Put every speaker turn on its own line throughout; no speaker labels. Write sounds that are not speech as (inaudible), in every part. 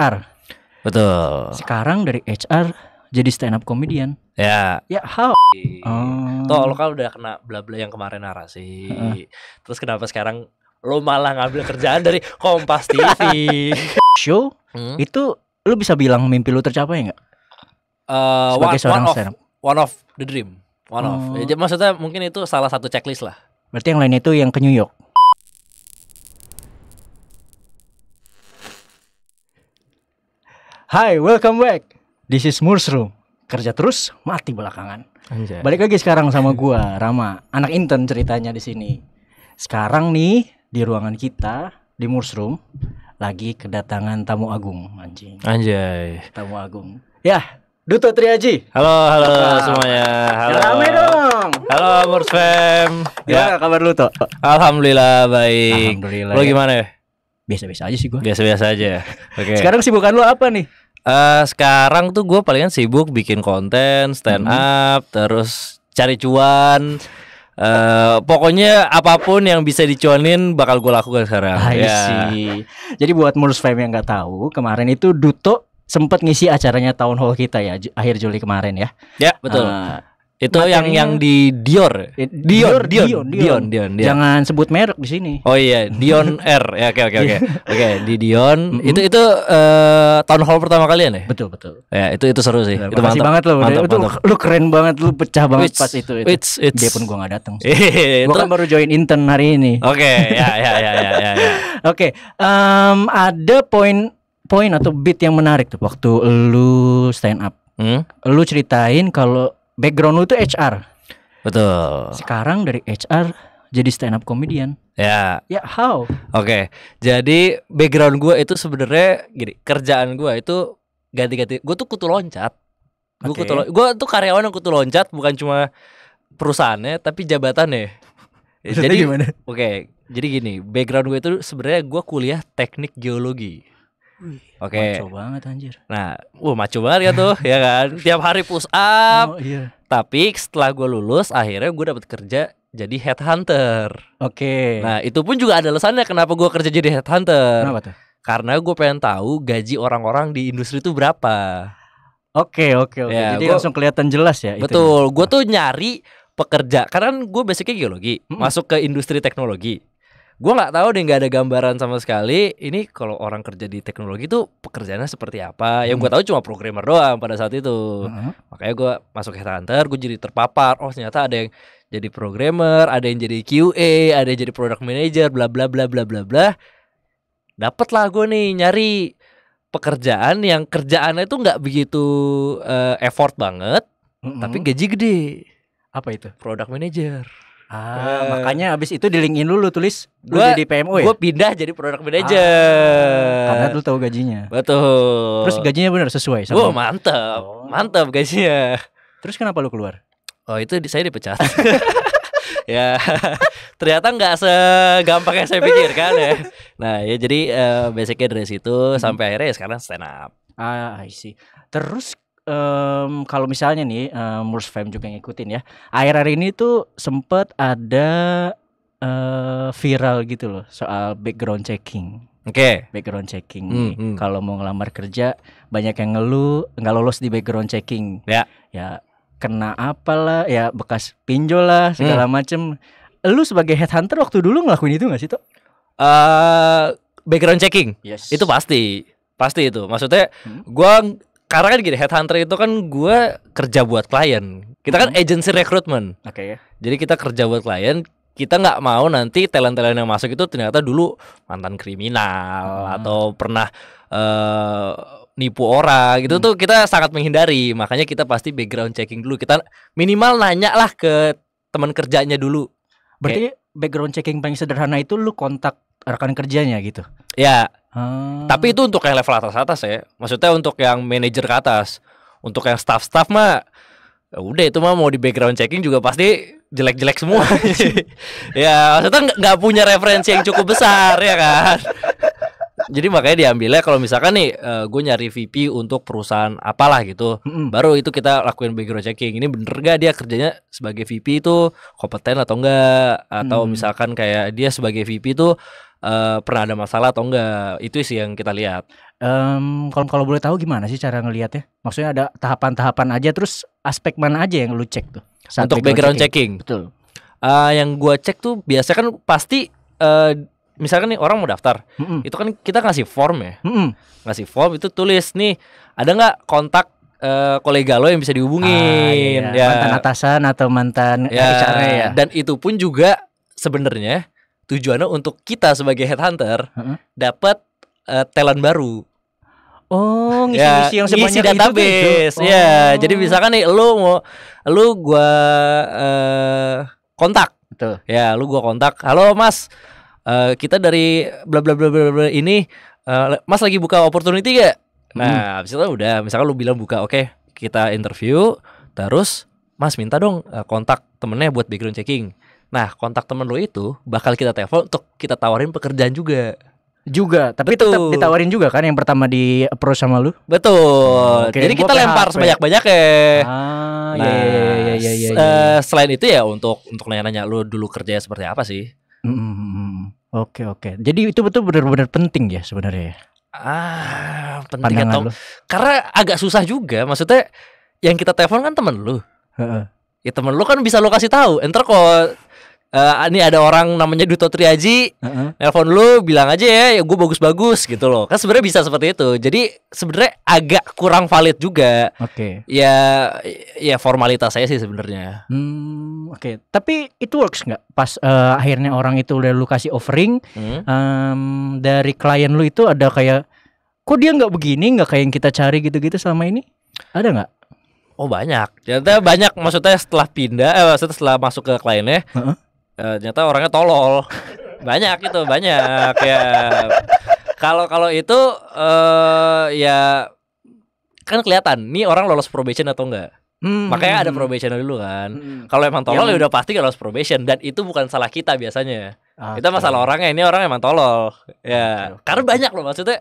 HR. Betul. Sekarang dari HR jadi stand up comedian. Ya.
Ya how? Oh. Toh lo kan udah kena bla bla yang kemarin narasi. Uh. Terus kenapa sekarang lo malah ngambil kerjaan dari Kompas TV? (laughs) Show hmm?
itu lo bisa bilang mimpi lo tercapai nggak?
Uh, Sebagai one, seorang one of, stand up. One of the dream. One oh. of. Ya, maksudnya mungkin itu salah satu checklist lah.
Berarti yang lain itu yang ke New York. Hai, welcome back. This is Room. Kerja terus, mati belakangan. Anjay. Balik lagi sekarang sama gua, Rama, anak intern ceritanya di sini. Sekarang nih di ruangan kita di Room lagi kedatangan tamu agung, anjing. Anjay. Tamu agung. Ya, Duto Triaji. Halo, halo ah. semuanya. Halo. Ya, rame dong. Halo
Mursfam. Fam. ya. kabar lu, tuh? Alhamdulillah baik. Alhamdulillah. Lu ya. gimana ya? biasa-biasa aja sih gue. Biasa-biasa aja. Ya? Oke. Okay. Sekarang sibukan lo apa nih? Uh, sekarang tuh gue palingan sibuk bikin konten, stand mm -hmm. up, terus cari cuan. Uh, pokoknya apapun yang bisa dicuanin bakal gue lakukan sekarang. Iya ya. Jadi buat Mulus Fame yang nggak tahu, kemarin
itu Duto sempat ngisi acaranya town hall kita ya akhir Juli kemarin ya.
Ya, betul. Uh, itu yang yang di Dior. Dior, Dior, Dion, Dion, Dion, Dion, Dion. Jangan sebut merek di sini. Oh iya, Dion (laughs) R. Ya oke oke oke. Iya. Oke, di Dion. Itu itu uh, town hall pertama kalian ya? Betul, betul. Ya, itu itu seru sih. Ya, itu mantap. banget loh Mantap, itu mantap. lu keren banget
lu pecah banget it's, pas itu itu. It's, it's. Dia pun gua gak datang. (laughs) gua kan baru join intern hari ini. Oke, okay, ya
ya ya ya ya. ya. (laughs) oke,
okay, um, ada poin poin atau beat yang menarik tuh waktu lu stand up. Hmm? Lu ceritain kalau background lu itu HR. Betul. Sekarang dari HR jadi stand up comedian.
Ya. Ya how? Oke. Okay. Jadi background gua itu sebenarnya gini, kerjaan gua itu ganti-ganti. Gue tuh kutu loncat. Gue okay. kutu loncat. Gue tuh karyawan yang kutu loncat bukan cuma perusahaannya tapi jabatannya. (laughs) jadi gimana? Oke. Okay. Jadi gini, background gue itu sebenarnya gue kuliah teknik geologi. Oke. Okay. Maco banget anjir. Nah, wah maco banget ya tuh, (laughs) ya kan. Tiap hari push up. Oh, iya. Tapi setelah gue lulus, akhirnya gue dapet kerja jadi head hunter. Oke. Okay. Nah, itu pun juga ada alasannya kenapa gue kerja jadi headhunter. Kenapa tuh? Karena gue pengen tahu gaji orang-orang di industri itu berapa. Oke, okay, oke, okay, oke. Okay. Ya, jadi gua, langsung kelihatan jelas ya. ya? Betul. Gue tuh nyari pekerja karena gue basicnya geologi hmm. masuk ke industri teknologi gue nggak tahu deh nggak ada gambaran sama sekali ini kalau orang kerja di teknologi tuh pekerjaannya seperti apa yang gue hmm. tahu cuma programmer doang pada saat itu hmm. makanya gue masuk headhunter gue jadi terpapar oh ternyata ada yang jadi programmer ada yang jadi QA ada yang jadi product manager bla bla bla bla bla bla dapat lah gue nih nyari pekerjaan yang kerjaannya itu nggak begitu uh, effort banget -hmm. tapi gaji gede apa itu product manager Ah, uh, makanya abis itu di linkin dulu tulis lu gua, jadi PMO ya? Gue pindah jadi product manager. Ah, karena lu
tahu gajinya.
Betul. Terus gajinya
benar sesuai sama. Wah,
mantap. Mantap gajinya. Terus kenapa lu keluar? Oh, itu saya dipecat. (laughs) ya (laughs) ternyata nggak segampang yang saya pikirkan ya nah ya jadi uh, basicnya dari situ hmm. sampai akhirnya ya sekarang stand up
ah I see terus um, kalau misalnya nih um, Murs Fame juga yang ngikutin ya. Akhir-akhir ini tuh sempet ada uh, viral gitu loh soal background checking. Oke. Okay. Background checking. Hmm, hmm. Kalau mau ngelamar kerja banyak yang ngeluh nggak lolos di background checking. Ya. Ya kena apalah ya bekas pinjol lah segala hmm. macem. Lu sebagai headhunter waktu dulu ngelakuin itu gak sih, Tok?
Uh, background checking. Yes. Itu pasti. Pasti itu. Maksudnya hmm? gua karena kan gini headhunter itu kan gue kerja buat klien kita kan hmm. agency recruitment oke okay. jadi kita kerja buat klien kita nggak mau nanti talent-talent yang masuk itu ternyata dulu mantan kriminal hmm. atau pernah uh, nipu orang gitu hmm. tuh kita sangat menghindari makanya kita pasti background checking dulu kita minimal nanya lah ke teman kerjanya dulu berarti okay. background checking paling sederhana
itu lu kontak rekan kerjanya gitu
ya Hmm. Tapi itu untuk yang level atas-atas ya. Maksudnya untuk yang manajer ke atas. Untuk yang staff-staff mah ya udah itu mah mau di background checking juga pasti jelek-jelek semua. (laughs) (laughs) ya, maksudnya nggak punya referensi yang cukup besar ya kan. Jadi makanya diambilnya kalau misalkan nih uh, eh, gue nyari VP untuk perusahaan apalah gitu, -hmm. baru itu kita lakuin background checking. Ini bener gak dia kerjanya sebagai VP itu kompeten atau enggak? Atau mm. misalkan kayak dia sebagai VP itu uh, pernah ada masalah atau enggak itu sih yang kita lihat um,
kalau boleh tahu gimana sih cara ngelihatnya maksudnya ada tahapan-tahapan aja terus aspek mana aja yang lu cek tuh saat untuk background, background
checking, checking. betul uh, yang gua cek tuh biasa kan pasti uh, misalkan nih orang mau daftar, mm -mm. itu kan kita ngasih form ya, mm -mm. ngasih form itu tulis nih ada nggak kontak uh, kolega lo yang bisa dihubungin, ah, iya. iya. ya. mantan
atasan atau mantan ya, HR ya.
Dan itu pun juga sebenarnya tujuannya untuk kita sebagai headhunter uh -huh. dapat uh, talent baru.
Oh, ngisi, ya, ngisi yang sebanyak ngisi database. Itu, ya, oh. Ya, jadi misalkan
nih lu mau lu gua uh, kontak. Betul. Ya, lu gua kontak. Halo Mas. Uh, kita dari bla bla bla bla, bla ini uh, Mas lagi buka opportunity gak? Nah, hmm. habis itu udah misalkan lu bilang buka, oke, okay, kita interview terus Mas minta dong uh, kontak temennya buat background checking. Nah, kontak temen lu itu bakal kita telepon untuk kita tawarin pekerjaan juga. Juga, tapi itu tetap ditawarin juga kan yang pertama di approach
sama lu. Betul. Okay. Jadi kita lempar sebanyak-banyaknya.
Ah, nah, iya iya iya iya. iya. iya. Eh, selain itu ya untuk untuk nanya-nanya lu dulu kerjanya seperti apa sih? Oke, hmm mm, mm, mm.
Oke, oke. Jadi itu betul benar-benar penting ya sebenarnya. Ya?
Ah, penting Pandangan atau lu. karena agak susah juga maksudnya yang kita telepon kan temen lu. Heeh. Ya temen lu kan bisa lo kasih tahu. Entar kok Uh, ini ada orang namanya Duto Triaji, uh-huh. nelpon lu bilang aja ya, ya gue bagus-bagus gitu loh. Kan sebenarnya bisa seperti itu. Jadi sebenarnya agak kurang valid juga. Oke. Okay. Ya, ya formalitas saya sih sebenarnya.
Hmm, oke. Okay. Tapi itu works nggak? Pas uh, akhirnya orang itu udah lu kasih offering, hmm. um, dari klien lu itu ada kayak, kok dia nggak begini, nggak kayak yang kita cari gitu-gitu selama ini? Ada nggak? Oh
banyak. Ternyata banyak maksudnya setelah pindah, eh, maksudnya setelah masuk ke kliennya, uh-huh uh, ternyata orangnya tolol (laughs) banyak itu banyak ya kalau kalau itu uh, ya kan kelihatan nih orang lolos probation atau enggak
Hmm. Makanya ada hmm, hmm.
probation dulu kan. Hmm. Kalau emang tolol ya, ya udah pasti gak lolos probation dan itu bukan salah kita biasanya. Okay. kita masalah orangnya. Ini orang emang tolol. Ya, karena banyak loh maksudnya.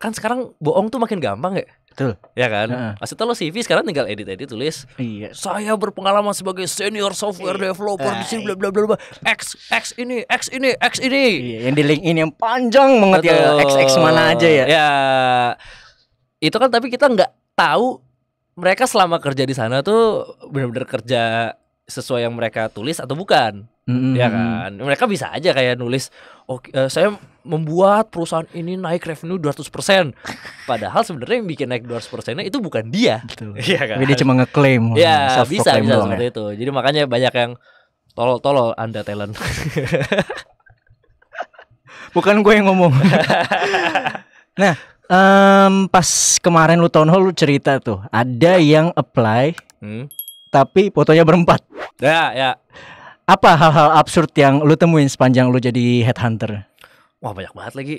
Kan sekarang bohong tuh makin gampang ya. Betul. Ya kan? uh Maksudnya lo CV sekarang tinggal edit-edit tulis. Iya. Saya berpengalaman sebagai senior software iya. developer di sini eh. bla bla bla bla. X X ini, X ini, X ini. Iya, yang di link ini yang panjang banget ya X X mana aja ya. Ya. Itu kan tapi kita nggak tahu mereka selama kerja di sana tuh benar-benar kerja sesuai yang mereka tulis atau bukan.
Mm -hmm. Ya kan?
Mereka bisa aja kayak nulis oke uh, saya membuat perusahaan ini naik revenue 200%. Padahal sebenarnya yang bikin naik 200%-nya itu bukan dia. Betul. (laughs) Iya kan? Tapi dia cuma ngeklaim. Iya, bisa bisa ya. seperti itu. Jadi makanya banyak yang tolol-tolol Anda talent. (laughs) bukan gue yang ngomong. (laughs) nah, um,
pas kemarin lu tahun hall lu cerita tuh, ada yang apply. Hmm? Tapi fotonya berempat. Ya, ya apa hal-hal absurd yang lu temuin sepanjang lu jadi headhunter?
Wah banyak banget lagi.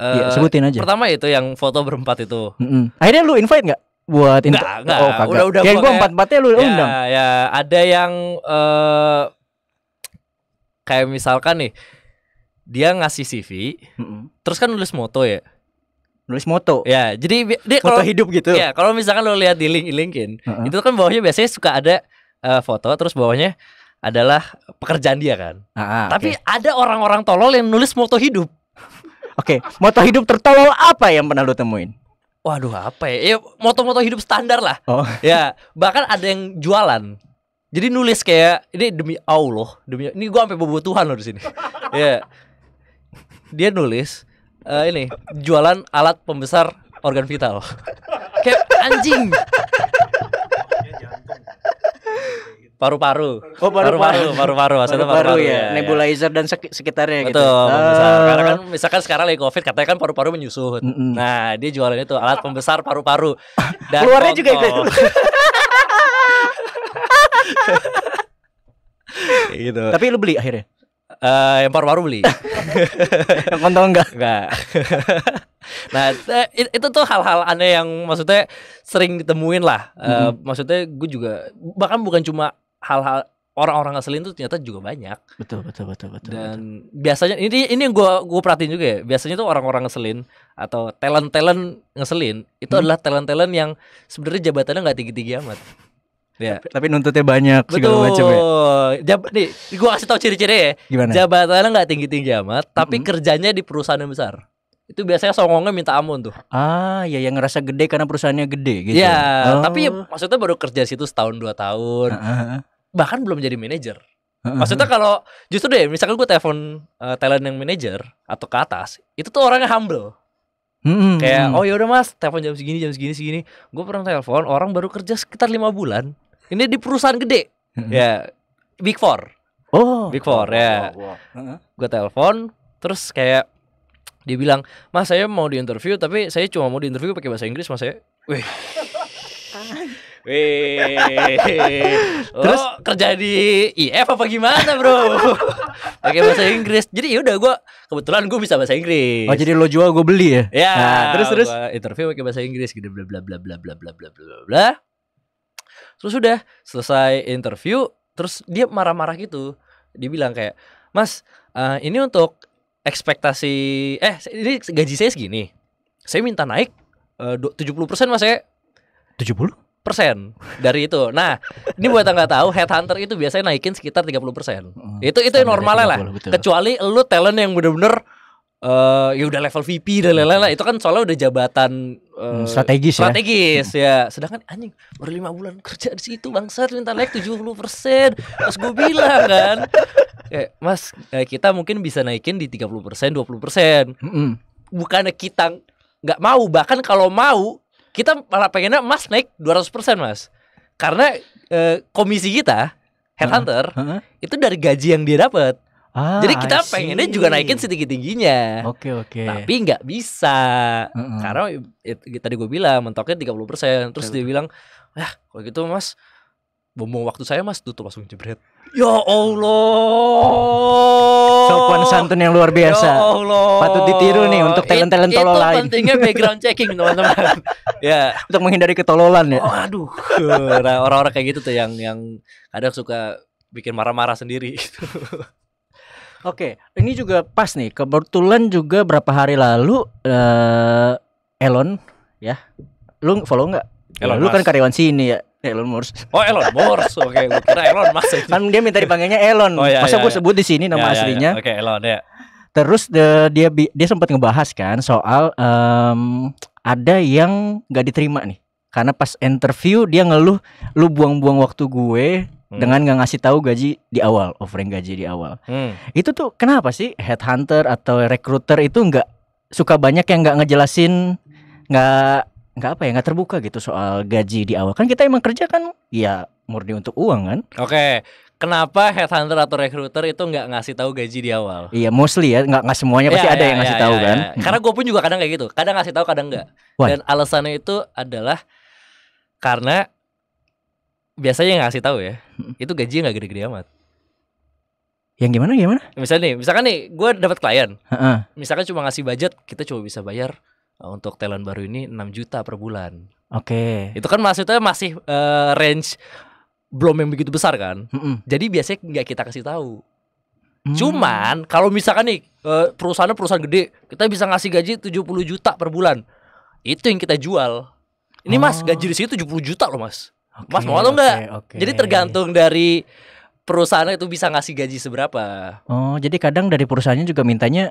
Uh, ya, sebutin aja. Pertama itu yang foto berempat itu. Mm -hmm. Akhirnya lu invite nggak? Buat invite? Nggak, nggak. Oh, kagak. Udah, udah. Kayak gue empat empatnya lu ya, undang. Ya, ada yang uh, kayak misalkan nih, dia ngasih CV, mm -hmm. terus kan nulis moto ya nulis moto. Ya, jadi dia kalau hidup gitu. Ya, kalau misalkan lo lihat di link LinkedIn, uh -huh. itu kan bawahnya biasanya suka ada uh, foto terus bawahnya adalah pekerjaan dia kan. Ah, ah Tapi okay. ada orang-orang tolol yang nulis moto hidup. (laughs) Oke, okay. moto hidup tertolol apa yang pernah lu temuin? Waduh, apa ya? Ya moto-moto hidup standar lah. Oh. (laughs) Ya, bahkan ada yang jualan. Jadi nulis kayak ini demi Allah, demi ini gua sampai bobo Tuhan loh di sini. (laughs) ya. Dia nulis uh, ini jualan alat pembesar organ vital. kayak anjing paru-paru. Oh, paru-paru. Paru-paru, maksudnya paru-paru ya, ya. Nebulizer dan sekitarnya Betul, gitu. Betul. Ah. Karena kan misalkan sekarang lagi Covid katanya kan paru-paru menyusut. Nah, dia jualan itu alat pembesar paru-paru. Dan (laughs) Keluarnya juga itu. (laughs) gitu. Tapi lu beli akhirnya? Uh, yang paru-paru beli. (laughs) yang kontol enggak? Enggak. nah, eh, itu tuh hal-hal aneh yang maksudnya sering ditemuin lah. mm -hmm. Maksudnya gue juga bahkan bukan cuma hal-hal orang-orang ngeselin itu ternyata juga banyak. Betul,
betul, betul, betul. Dan betul.
biasanya ini ini yang gua gua perhatiin juga ya. Biasanya tuh orang-orang ngeselin atau talent-talent ngeselin itu hmm. adalah talent-talent yang sebenarnya jabatannya nggak tinggi-tinggi amat. Ya. Tapi, (laughs) tapi nuntutnya
banyak Betul. segala macam ya.
Jab, nih, gua kasih tau ciri-ciri ya. Gimana? Jabatannya nggak tinggi-tinggi amat, tapi hmm. kerjanya di perusahaan yang besar itu biasanya songongnya minta ampun tuh.
Ah, ya yang ngerasa gede karena perusahaannya gede gitu. Ya? Iya, oh. tapi
maksudnya baru kerja situ setahun dua tahun. Uh -huh bahkan belum jadi manajer. Maksudnya kalau justru deh, misalkan gue telepon uh, talent yang manajer atau ke atas, itu tuh orangnya humble.
Hmm, kayak
oh ya udah mas, telepon jam segini, jam segini, segini. Gue pernah telepon orang baru kerja sekitar lima bulan. Ini di perusahaan gede, hmm. ya big four. Oh, big four oh, ya. Oh, Gue telepon, terus kayak dia bilang, mas saya mau di interview tapi saya cuma mau di interview pakai bahasa Inggris, mas saya. Wih. (laughs) Wih. Terus oh, kerja di IF apa gimana, Bro? Pakai bahasa Inggris. Jadi ya udah gua kebetulan gue bisa bahasa Inggris. Oh, jadi
lo jual gue beli ya? Ya. Nah, terus terus
interview pakai bahasa Inggris gitu bla bla bla bla bla bla bla bla bla. Terus udah selesai interview, terus dia marah-marah gitu. Dia bilang kayak, "Mas, uh, ini untuk ekspektasi eh ini gaji saya segini. Saya minta naik eh, tujuh puluh persen Mas ya. Tujuh puluh? persen dari itu. Nah, ini buat yang nggak tahu, headhunter itu biasanya naikin sekitar 30 persen. Hmm, itu itu normal lah. Betul. Kecuali lu talent yang bener-bener uh, ya udah level VP dan lain-lain lah. Itu kan soalnya udah jabatan uh, eh, strategis, hmm, strategis ya. Hmm. ya. Sedangkan anjing baru lima bulan kerja di situ bangsat minta naik tujuh puluh persen. Terus gue bilang kan, kayak mas ya kita mungkin bisa naikin di 30 persen, dua puluh persen. Bukannya kita nggak mau, bahkan kalau mau kita malah pengennya Mas naik 200% Mas. Karena e, komisi kita headhunter hunter itu dari gaji yang dia dapat. Ah, Jadi kita pengennya juga naikin setinggi tingginya. okay, Okay. Tapi nggak bisa uh -uh. karena it, it, tadi gue bilang mentoknya 30 persen. Terus okay. dia bilang, ya kalau gitu mas, bumbung waktu saya mas tutup langsung jebret. Ya
Allah. Sopan santun yang luar biasa. Ya Allah. Patut ditiru nih untuk talent-talent It, tolol lain. Itu
pentingnya background checking, (laughs) teman-teman. ya, untuk menghindari
ketololan ya. Oh, aduh.
Orang-orang kayak gitu tuh yang yang kadang suka bikin marah-marah sendiri gitu. (laughs) Oke,
ini juga pas nih. Kebetulan juga berapa hari lalu uh, Elon ya. Lu follow nggak? Ya, Elon ya, lu kan karyawan sini ya Elon Musk.
Oh Elon Musk. Oke, okay,
kira Elon Mas. Kan dia minta dipanggilnya Elon. Oh, iya, Masa iya, gue iya. sebut di sini nama iya, aslinya. Iya, Oke, okay, Elon ya. Terus the, dia dia sempat ngebahas kan soal um, ada yang nggak diterima nih. Karena pas interview dia ngeluh lu buang-buang waktu gue hmm. dengan nggak ngasih tahu gaji di awal, offering gaji di awal. Hmm. Itu tuh kenapa sih headhunter atau recruiter itu nggak suka banyak yang nggak ngejelasin nggak nggak apa ya nggak terbuka gitu soal gaji di awal kan kita emang kerja kan ya murni untuk uang kan
oke okay. Kenapa headhunter atau recruiter itu nggak ngasih tahu gaji di awal?
Iya, mostly ya, nggak nggak semuanya pasti ya, ada ya, yang ngasih ya, tahu ya, kan. Ya. Karena
gue pun juga kadang kayak gitu, kadang ngasih tahu, kadang nggak. Dan alasannya itu adalah karena biasanya yang ngasih tahu ya, itu gaji nggak gede-gede amat.
Yang gimana gimana?
Misalnya nih, misalkan nih gue dapat klien. Uh -uh. Misalkan cuma ngasih budget, kita cuma bisa bayar Eh, untuk talent baru ini 6 juta per bulan.
Oke. Okay. Itu
kan maksudnya masih uh, range belum yang begitu besar kan. Mm -mm. Jadi biasanya nggak kita kasih tahu. Mm. Cuman kalau misalkan nih perusahaannya perusahaan gede, kita bisa ngasih gaji 70 juta per bulan. Itu yang kita jual. Ini oh. Mas, gaji di sini 70 juta loh, Mas. Okay, mas mau atau okay, enggak? Okay. Jadi tergantung dari perusahaan itu bisa ngasih gaji seberapa.
Oh, jadi kadang dari perusahaannya juga mintanya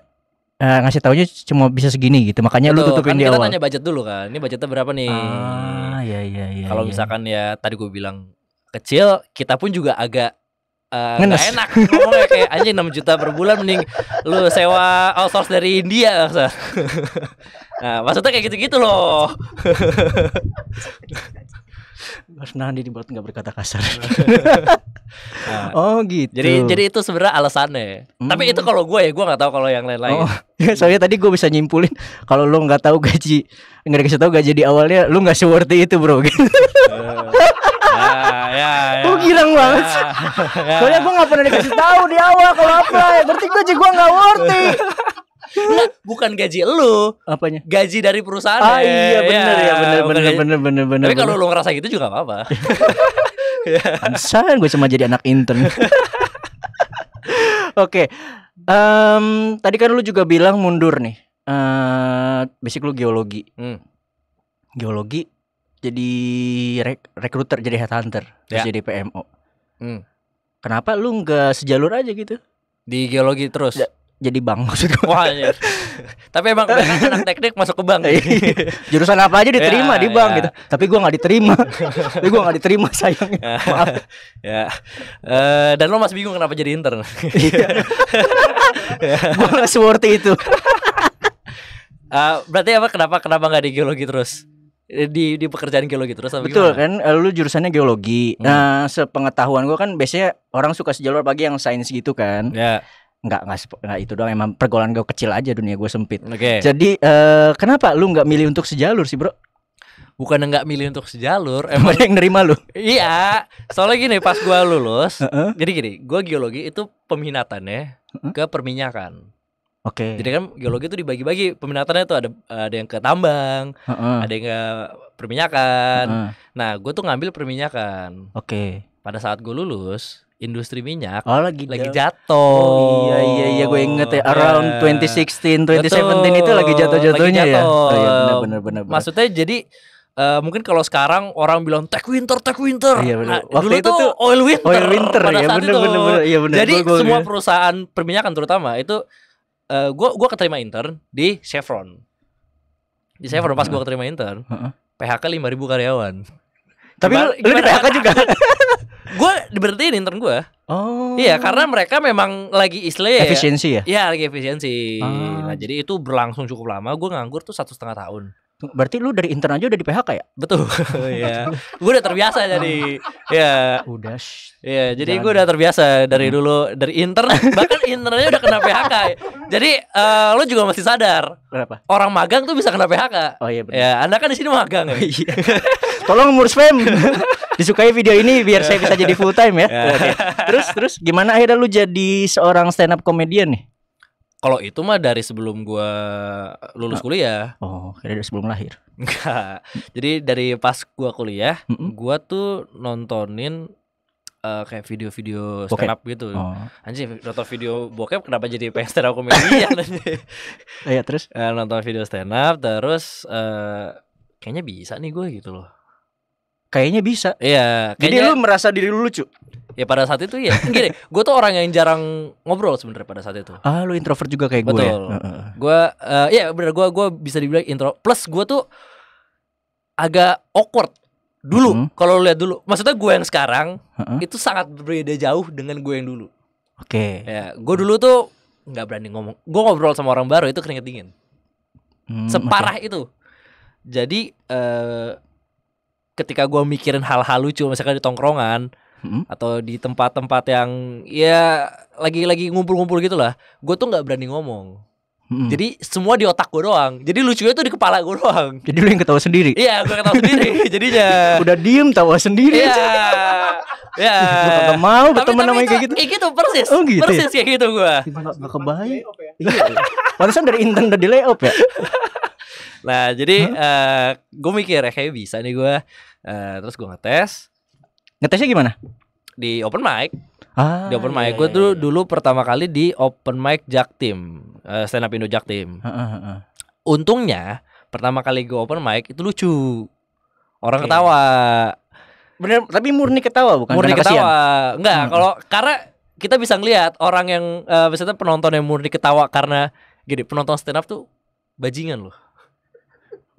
uh, ngasih taunya cuma bisa segini gitu. Makanya Betul, lu tutupin kan di kita awal. Kita tanya
budget dulu kan. Ini budgetnya berapa nih? Ah, iya iya iya. Kalau iya. misalkan ya tadi gue bilang kecil, kita pun juga agak Uh, eh, gak enak ngomongnya (laughs) kayak aja 6 juta per bulan mending lu sewa outsource dari India (laughs) nah maksudnya kayak gitu-gitu loh (laughs)
harus nahan diri buat nggak berkata kasar.
(laughs)
nah, oh gitu. Jadi jadi itu sebenarnya alasannya.
Hmm. Tapi itu hmm. kalau gue ya gue nggak tahu kalau yang lain-lain. Oh,
ya, soalnya tadi gue bisa nyimpulin kalau lo nggak tahu gaji nggak dikasih tahu gaji di awalnya lo nggak seworthy itu bro. Gitu. (laughs)
ya, ya.
Gue girang ya, banget. Ya, ya. Soalnya gue
gak pernah dikasih tahu di awal kalau apa. Berarti gue juga gak worthy. Nggak, bukan gaji lu. Apanya? Gaji dari perusahaan. Ah ya. iya benar
ya, benar ya, benar benar benar benar. Tapi kalau lu ngerasa gitu juga apa-apa. (laughs) Ya. Pansan gue cuma jadi anak intern. (laughs) Oke. Okay. Um, tadi kan lu juga bilang mundur nih. Uh, eh, basic lu geologi. Hmm. Geologi jadi rek rekruter jadi headhunter, ya. jadi PMO. Hmm. Kenapa lu nggak sejalur aja gitu? Di geologi terus. Ya, jadi bank (laughs) maksud gue.
Wah, iya. Tapi emang anak teknik masuk ke bank. Iya.
Jurusan apa aja diterima ya, (laughs) di bank ya. gitu. Iya. Tapi gue nggak diterima. (laughs) Tapi gue nggak diterima sayang, Ya. Maaf.
Ya. Uh, dan lo masih bingung kenapa jadi intern. Iya. iya. gue nggak seperti itu. uh, berarti apa? Kenapa kenapa nggak di geologi terus? Eh, di di pekerjaan geologi terus apa betul
gimana? kan lu jurusannya geologi hmm. nah sepengetahuan gue kan biasanya orang suka sejalur pagi yang sains gitu kan ya yeah nggak nggak itu doang emang pergolakan gue kecil aja dunia gue sempit. Okay. Jadi uh, kenapa lu nggak milih untuk sejalur sih bro?
Bukan nggak milih untuk sejalur, emang yang nerima lu. Iya, soalnya gini pas gue lulus, uh -uh. jadi gini, gue geologi itu peminatannya uh -uh. ke perminyakan. Oke. Okay. Jadi kan geologi itu dibagi-bagi peminatannya tuh ada ada yang ke tambang, uh -uh. ada yang ke perminyakan. Uh -uh. Nah, gue tuh ngambil perminyakan. Oke. Okay. Pada saat gue lulus, industri minyak oh, lagi lagi jatuh. Oh, iya iya iya gue inget ya nah. around yeah. 2016 2017 Betul. itu lagi jatuh-jatuhnya ya. jatuh. ya. Oh, iya benar benar benar. Maksudnya jadi uh, mungkin kalau sekarang orang bilang tech winter tech winter iya, bener. Nah, Waktu dulu itu tuh oil winter oil winter pada ya, benar bener, iya bener, jadi gua, gua, semua gua. perusahaan perminyakan terutama itu uh, eh, gue gua keterima intern di Chevron di Chevron hmm. pas gue keterima intern hmm. PHK 5000 karyawan tapi Cuma, lu, lu di PHK juga (laughs) gue diberhentiin intern gue Oh. Iya, karena mereka memang lagi istilahnya efisiensi ya. Iya, ya, lagi efisiensi. Ah. Nah, jadi itu berlangsung cukup lama. Gue nganggur tuh satu setengah tahun.
Berarti lu dari intern aja
udah di PHK ya? Betul. (laughs) Iya. gue udah terbiasa jadi (laughs) ya. Udah. Iya, jadi gue ya. udah terbiasa dari dulu dari intern bahkan internnya udah kena PHK. Jadi uh, lu juga masih sadar. Kenapa? Orang magang tuh bisa kena PHK. Oh iya betul. Ya, Anda kan di sini magang ya. Oh, iya.
(laughs) Tolong ngurus PEM disukai video ini biar saya bisa jadi full time ya. (laughs) ya. Terus terus gimana akhirnya lu jadi seorang stand up comedian nih?
Kalau itu mah dari sebelum gua lulus oh. kuliah. Oh, dari sebelum lahir. Enggak. Jadi dari pas gua kuliah, mm -mm. gua tuh nontonin uh, kayak video-video stand up gitu. Oh. Anjir, nonton video bokep kenapa jadi pengen stand up komedian (laughs) Iya, terus uh, nonton video stand up terus uh, kayaknya bisa nih gue gitu loh kayaknya bisa. Iya. Kayaknya... Jadi lu merasa diri lu lucu. Ya pada saat itu ya. Gini, (laughs) gue tuh orang yang jarang ngobrol sebenarnya pada saat itu.
Ah, lu introvert juga kayak gue. Ya? Betul. Ya? Uh
Gue, uh, ya bener gue gue bisa dibilang intro. Plus gue tuh agak awkward dulu. Mm -hmm. Kalau lihat dulu, maksudnya gue yang sekarang mm -hmm. itu sangat berbeda jauh dengan gue yang dulu. Oke. Okay. Ya, gue dulu tuh nggak berani ngomong. Gue ngobrol sama orang baru itu keringet dingin. Hmm, Separah okay. itu. Jadi uh, ketika gue mikirin hal-hal lucu misalkan di tongkrongan hmm? atau di tempat-tempat yang ya lagi-lagi ngumpul-ngumpul gitu lah gue tuh nggak berani ngomong hmm. jadi semua di otak gue doang jadi lucunya tuh di kepala gue doang jadi lu yang ketawa sendiri iya gue ketawa sendiri (laughs) jadinya
udah diem tawa sendiri iya ya mau kagak mau berteman namanya kayak gitu kayak gitu persis oh, gitu persis ya?
kayak gitu gue nggak kebayang ya? iya. Pantesan dari intern udah di up ya (laughs) nah jadi uh, eh, gue mikir ya kayak bisa nih gue uh, terus gue ngetes ngetesnya gimana di open mic Ah, di open iya, mic iya, gue iya, tuh iya. dulu pertama kali di open mic Jack Team uh, eh, stand up Indo Jack uh,
uh,
untungnya pertama kali gue open mic itu lucu orang okay. Iya. ketawa
bener tapi murni ketawa bukan murni ketawa kasihan.
enggak hmm. kalau karena kita bisa ngelihat orang yang uh, misalnya penonton yang murni ketawa karena gini penonton stand up tuh bajingan loh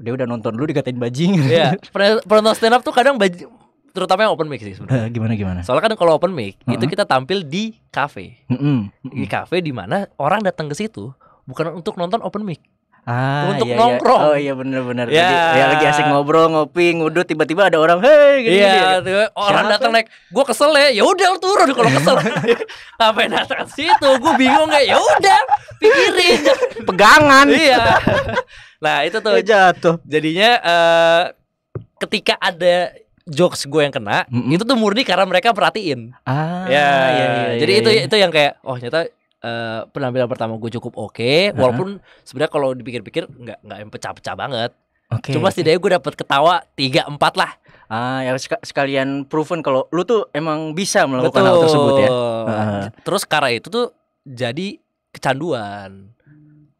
dia udah nonton lu dikatain bajing. Iya. (laughs) Penonton stand up tuh kadang bajing terutama yang open mic sih sebenarnya. Eh, gimana gimana? Soalnya kan kalau open mic uh -huh. itu kita tampil di kafe. Uh -uh. Di kafe di mana orang datang ke situ bukan untuk nonton open mic. Ah, untuk iya, iya. nongkrong. Iya. Oh iya benar-benar. Ya. ya lagi asik ngobrol,
ngopi, ngudut, tiba-tiba ada orang, "Hei," iya, gitu. gini. Tiba, orang
datang naik. gue kesel ya. Ya udah turun kalau kesel. (laughs) apa yang datang situ? gue bingung kayak, "Ya udah, pikirin." (laughs) Pegangan. Iya. Nah, itu tuh. Ya, jatuh. Jadinya uh, ketika ada jokes gue yang kena, mm -hmm. itu tuh murni karena mereka perhatiin. Ah. Ya, iya, iya, Jadi iya, itu iya. itu yang kayak, oh ternyata Uh, penampilan pertama gue cukup oke, okay, uh-huh. walaupun sebenarnya kalau dipikir-pikir nggak nggak yang pecah-pecah banget. Okay, Cuma setidaknya gue dapet
ketawa tiga empat lah. Ah, ya sekalian proven kalau lu tuh emang bisa melakukan
Betul. hal tersebut ya. Uh. Terus karena itu tuh jadi kecanduan.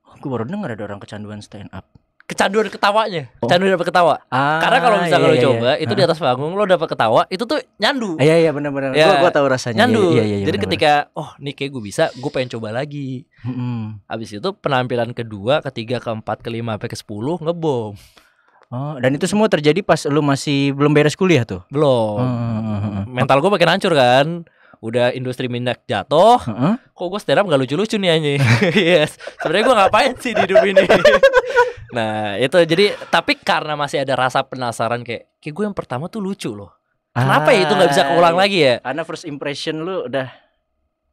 Oh, gue baru dengar ada orang kecanduan stand up kecanduan ketawanya, oh. kecanduan dapat ketawa.
Ah, Karena kalau misalnya iya, lo iya, coba iya. itu di ah. atas
panggung lo dapat ketawa, itu tuh nyandu. Ah, iya iya benar-benar. Ya, gue gua tahu rasanya. Nyandu. Iya, iya, iya, Jadi bener, ketika oh nih kayak gue bisa, gue pengen coba lagi. Hmm. Abis itu penampilan kedua, ketiga, keempat, kelima, sampai ke sepuluh ngebom.
Oh, dan itu semua terjadi pas lu masih belum beres kuliah tuh? Belum. Hmm. hmm, hmm, hmm
Mental gue makin hancur kan udah industri minyak jatuh, uh-huh. kok gue stand up gak lucu-lucu nih anjing. (laughs) yes, sebenarnya gue ngapain sih di hidup ini? (laughs) nah itu jadi tapi karena masih ada rasa penasaran kayak kayak gue yang pertama tuh lucu loh. Kenapa ah, ya itu nggak bisa ah, keulang lagi ya? Karena first impression lu udah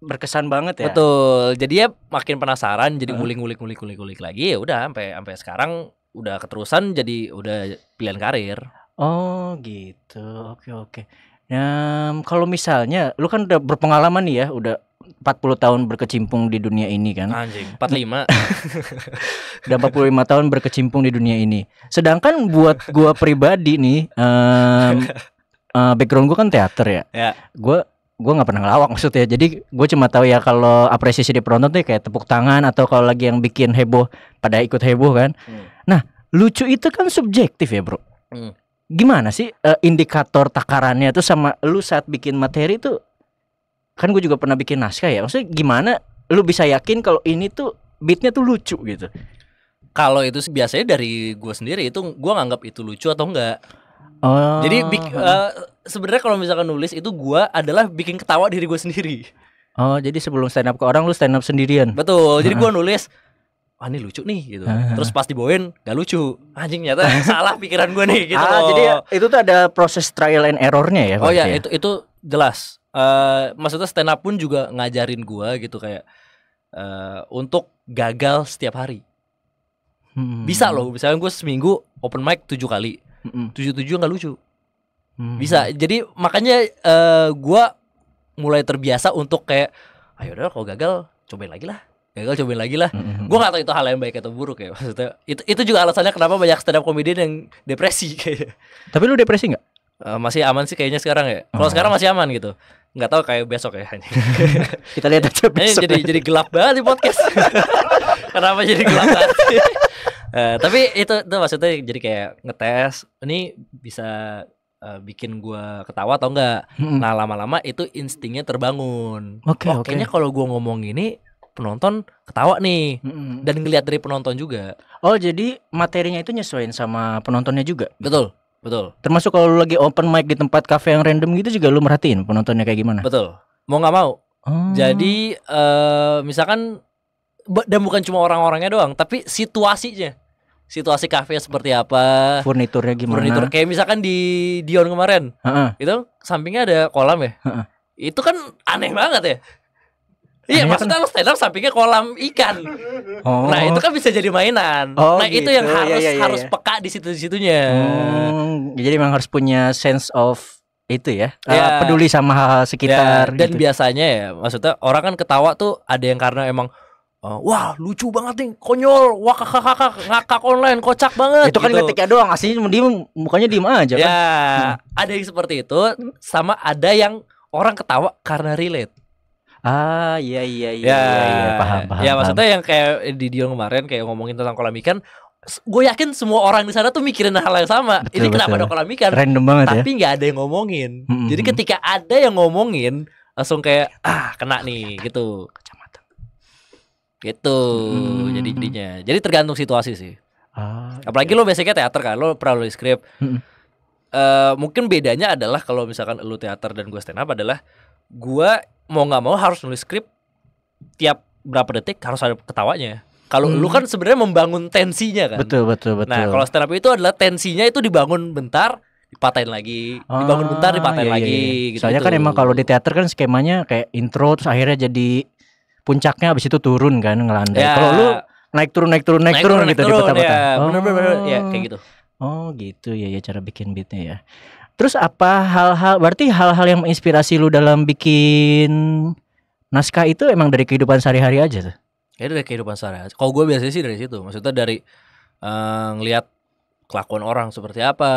berkesan banget ya. Betul. Jadi ya makin penasaran, jadi ngulik-ngulik ngulik-ngulik lagi ya udah sampai sampai sekarang udah keterusan jadi udah pilihan karir.
Oh, gitu. Oke, oke. Nah, kalau misalnya lu kan udah berpengalaman nih ya, udah 40 tahun berkecimpung di dunia ini kan. Anjing,
45. (laughs)
udah 45 tahun berkecimpung di dunia ini. Sedangkan buat gua pribadi nih, um, uh, (laughs) background gua kan teater ya. ya. Gua gue nggak pernah ngelawak maksudnya jadi gue cuma tahu ya kalau apresiasi di penonton tuh kayak tepuk tangan atau kalau lagi yang bikin heboh pada ikut heboh kan hmm. nah lucu itu kan subjektif ya bro hmm gimana sih uh, indikator takarannya tuh sama lu saat bikin materi tuh kan gue juga pernah bikin naskah ya maksudnya gimana lu bisa yakin kalau ini tuh beatnya
tuh lucu gitu kalau itu sih biasanya dari gue sendiri itu gue nganggap itu lucu atau enggak
oh. jadi
uh, sebenarnya kalau misalkan nulis itu gue adalah bikin ketawa diri gue sendiri
oh jadi sebelum stand up ke orang lu stand up sendirian betul jadi gue
nulis ah ini lucu nih gitu. Terus pas dibawain gak lucu. Anjing nyata (laughs) salah pikiran gue nih ah, gitu. Ah, jadi ya,
itu tuh ada proses trial and errornya ya. Oh iya, ya itu
itu jelas. Uh, maksudnya stand up pun juga ngajarin gue gitu kayak uh, untuk gagal setiap hari. Hmm. Bisa loh, misalnya gue seminggu open mic tujuh kali, hmm. tujuh tujuh gak lucu. Hmm. Bisa. Jadi makanya uh, eh, gue mulai terbiasa untuk kayak, ayo ah, ya udah kalau gagal cobain lagi lah Ya, gagal cobain lagi lah. Mm-hmm. Gue gak tau itu hal yang baik atau buruk ya. Maksudnya itu itu juga alasannya kenapa banyak stand up comedian yang depresi (laughs) kayaknya. Tapi lu depresi nggak? Uh, masih aman sih kayaknya sekarang ya. Kalau oh. sekarang masih aman gitu. Nggak tahu kayak besok ya. (laughs) Kita lihat aja besok. jadi jadi gelap banget di podcast. (laughs) kenapa jadi gelap banget? uh, tapi itu itu maksudnya jadi kayak ngetes ini bisa uh, bikin gue ketawa atau enggak. Mm-hmm. Nah lama-lama itu instingnya terbangun. Oke. Okay, oh, okay. Kayaknya kalau gue ngomong ini penonton ketawa nih mm-hmm. dan ngelihat dari penonton juga
oh jadi materinya itu nyesuaiin sama penontonnya juga betul betul termasuk kalau lu lagi open mic di tempat kafe yang random gitu juga lu merhatiin penontonnya kayak gimana betul
mau nggak mau Hmm. jadi uh, misalkan dan bukan cuma orang-orangnya doang tapi situasinya situasi kafe seperti apa furniturnya gimana furnitur kayak misalkan di Dion kemarin uh -uh. itu sampingnya ada kolam ya uh -uh. itu kan aneh banget ya Iya, maksudnya kan... lo stand up sampingnya kolam ikan. Oh. Nah, itu kan bisa jadi mainan. Oh, nah, gitu. itu yang gitu. harus ya, ya, ya. harus iya. peka di situ-situnya.
Hmm, jadi memang harus punya sense of itu ya, ya. Uh, peduli sama hal-hal sekitar. Ya, dan gitu. biasanya
ya, maksudnya orang kan ketawa tuh ada yang karena emang Uh, wah lucu banget nih konyol wah kakak kakak ngakak online kocak banget itu kan gitu. ngetiknya doang aslinya dia mukanya diem aja ya, kan ya ada yang seperti itu sama ada yang orang ketawa karena relate Ah iya iya iya, ya, iya, iya paham paham. Ya maksudnya paham. yang kayak di Dion kemarin kayak ngomongin tentang kolam ikan, gue yakin semua orang di sana tuh mikirin hal yang sama. Betul, Ini kenapa ada kolam ikan? Random banget ya. Tapi nggak ada yang ngomongin. Mm -hmm. Jadi ketika ada yang ngomongin, langsung kayak ah kena nih gitu. Kacamata. Gitu. Mm. Jadi jadinya. Jadi tergantung situasi sih. Ah, Apalagi iya. lo biasanya teater kan, lo pernah nulis skrip. Mm -hmm. uh, mungkin bedanya adalah kalau misalkan lo teater dan gue stand up adalah gue mau nggak mau harus nulis skrip tiap berapa detik harus ada ketawanya. Kalau hmm. lu kan sebenarnya membangun tensinya kan. Betul betul nah, betul. Nah, kalau stand up itu adalah tensinya itu dibangun bentar, dipatahin lagi, ah, dibangun bentar, dipatahin iya, iya, lagi gitu. Soalnya kan emang
kalau di teater kan skemanya kayak intro terus akhirnya jadi puncaknya abis itu turun kan ngelandai. Ya. Kalau lu naik turun naik turun naik, naik turun, turun gitu di kota-kota. Ya. ya, oh. ya gitu. Oh, gitu ya ya cara bikin beatnya ya. Terus apa hal-hal berarti hal-hal yang menginspirasi lu dalam bikin naskah itu emang dari kehidupan sehari-hari aja tuh?
Ya dari kehidupan sehari-hari. Kalau gue biasanya sih dari situ. Maksudnya dari uh, eh, ngelihat kelakuan orang seperti apa,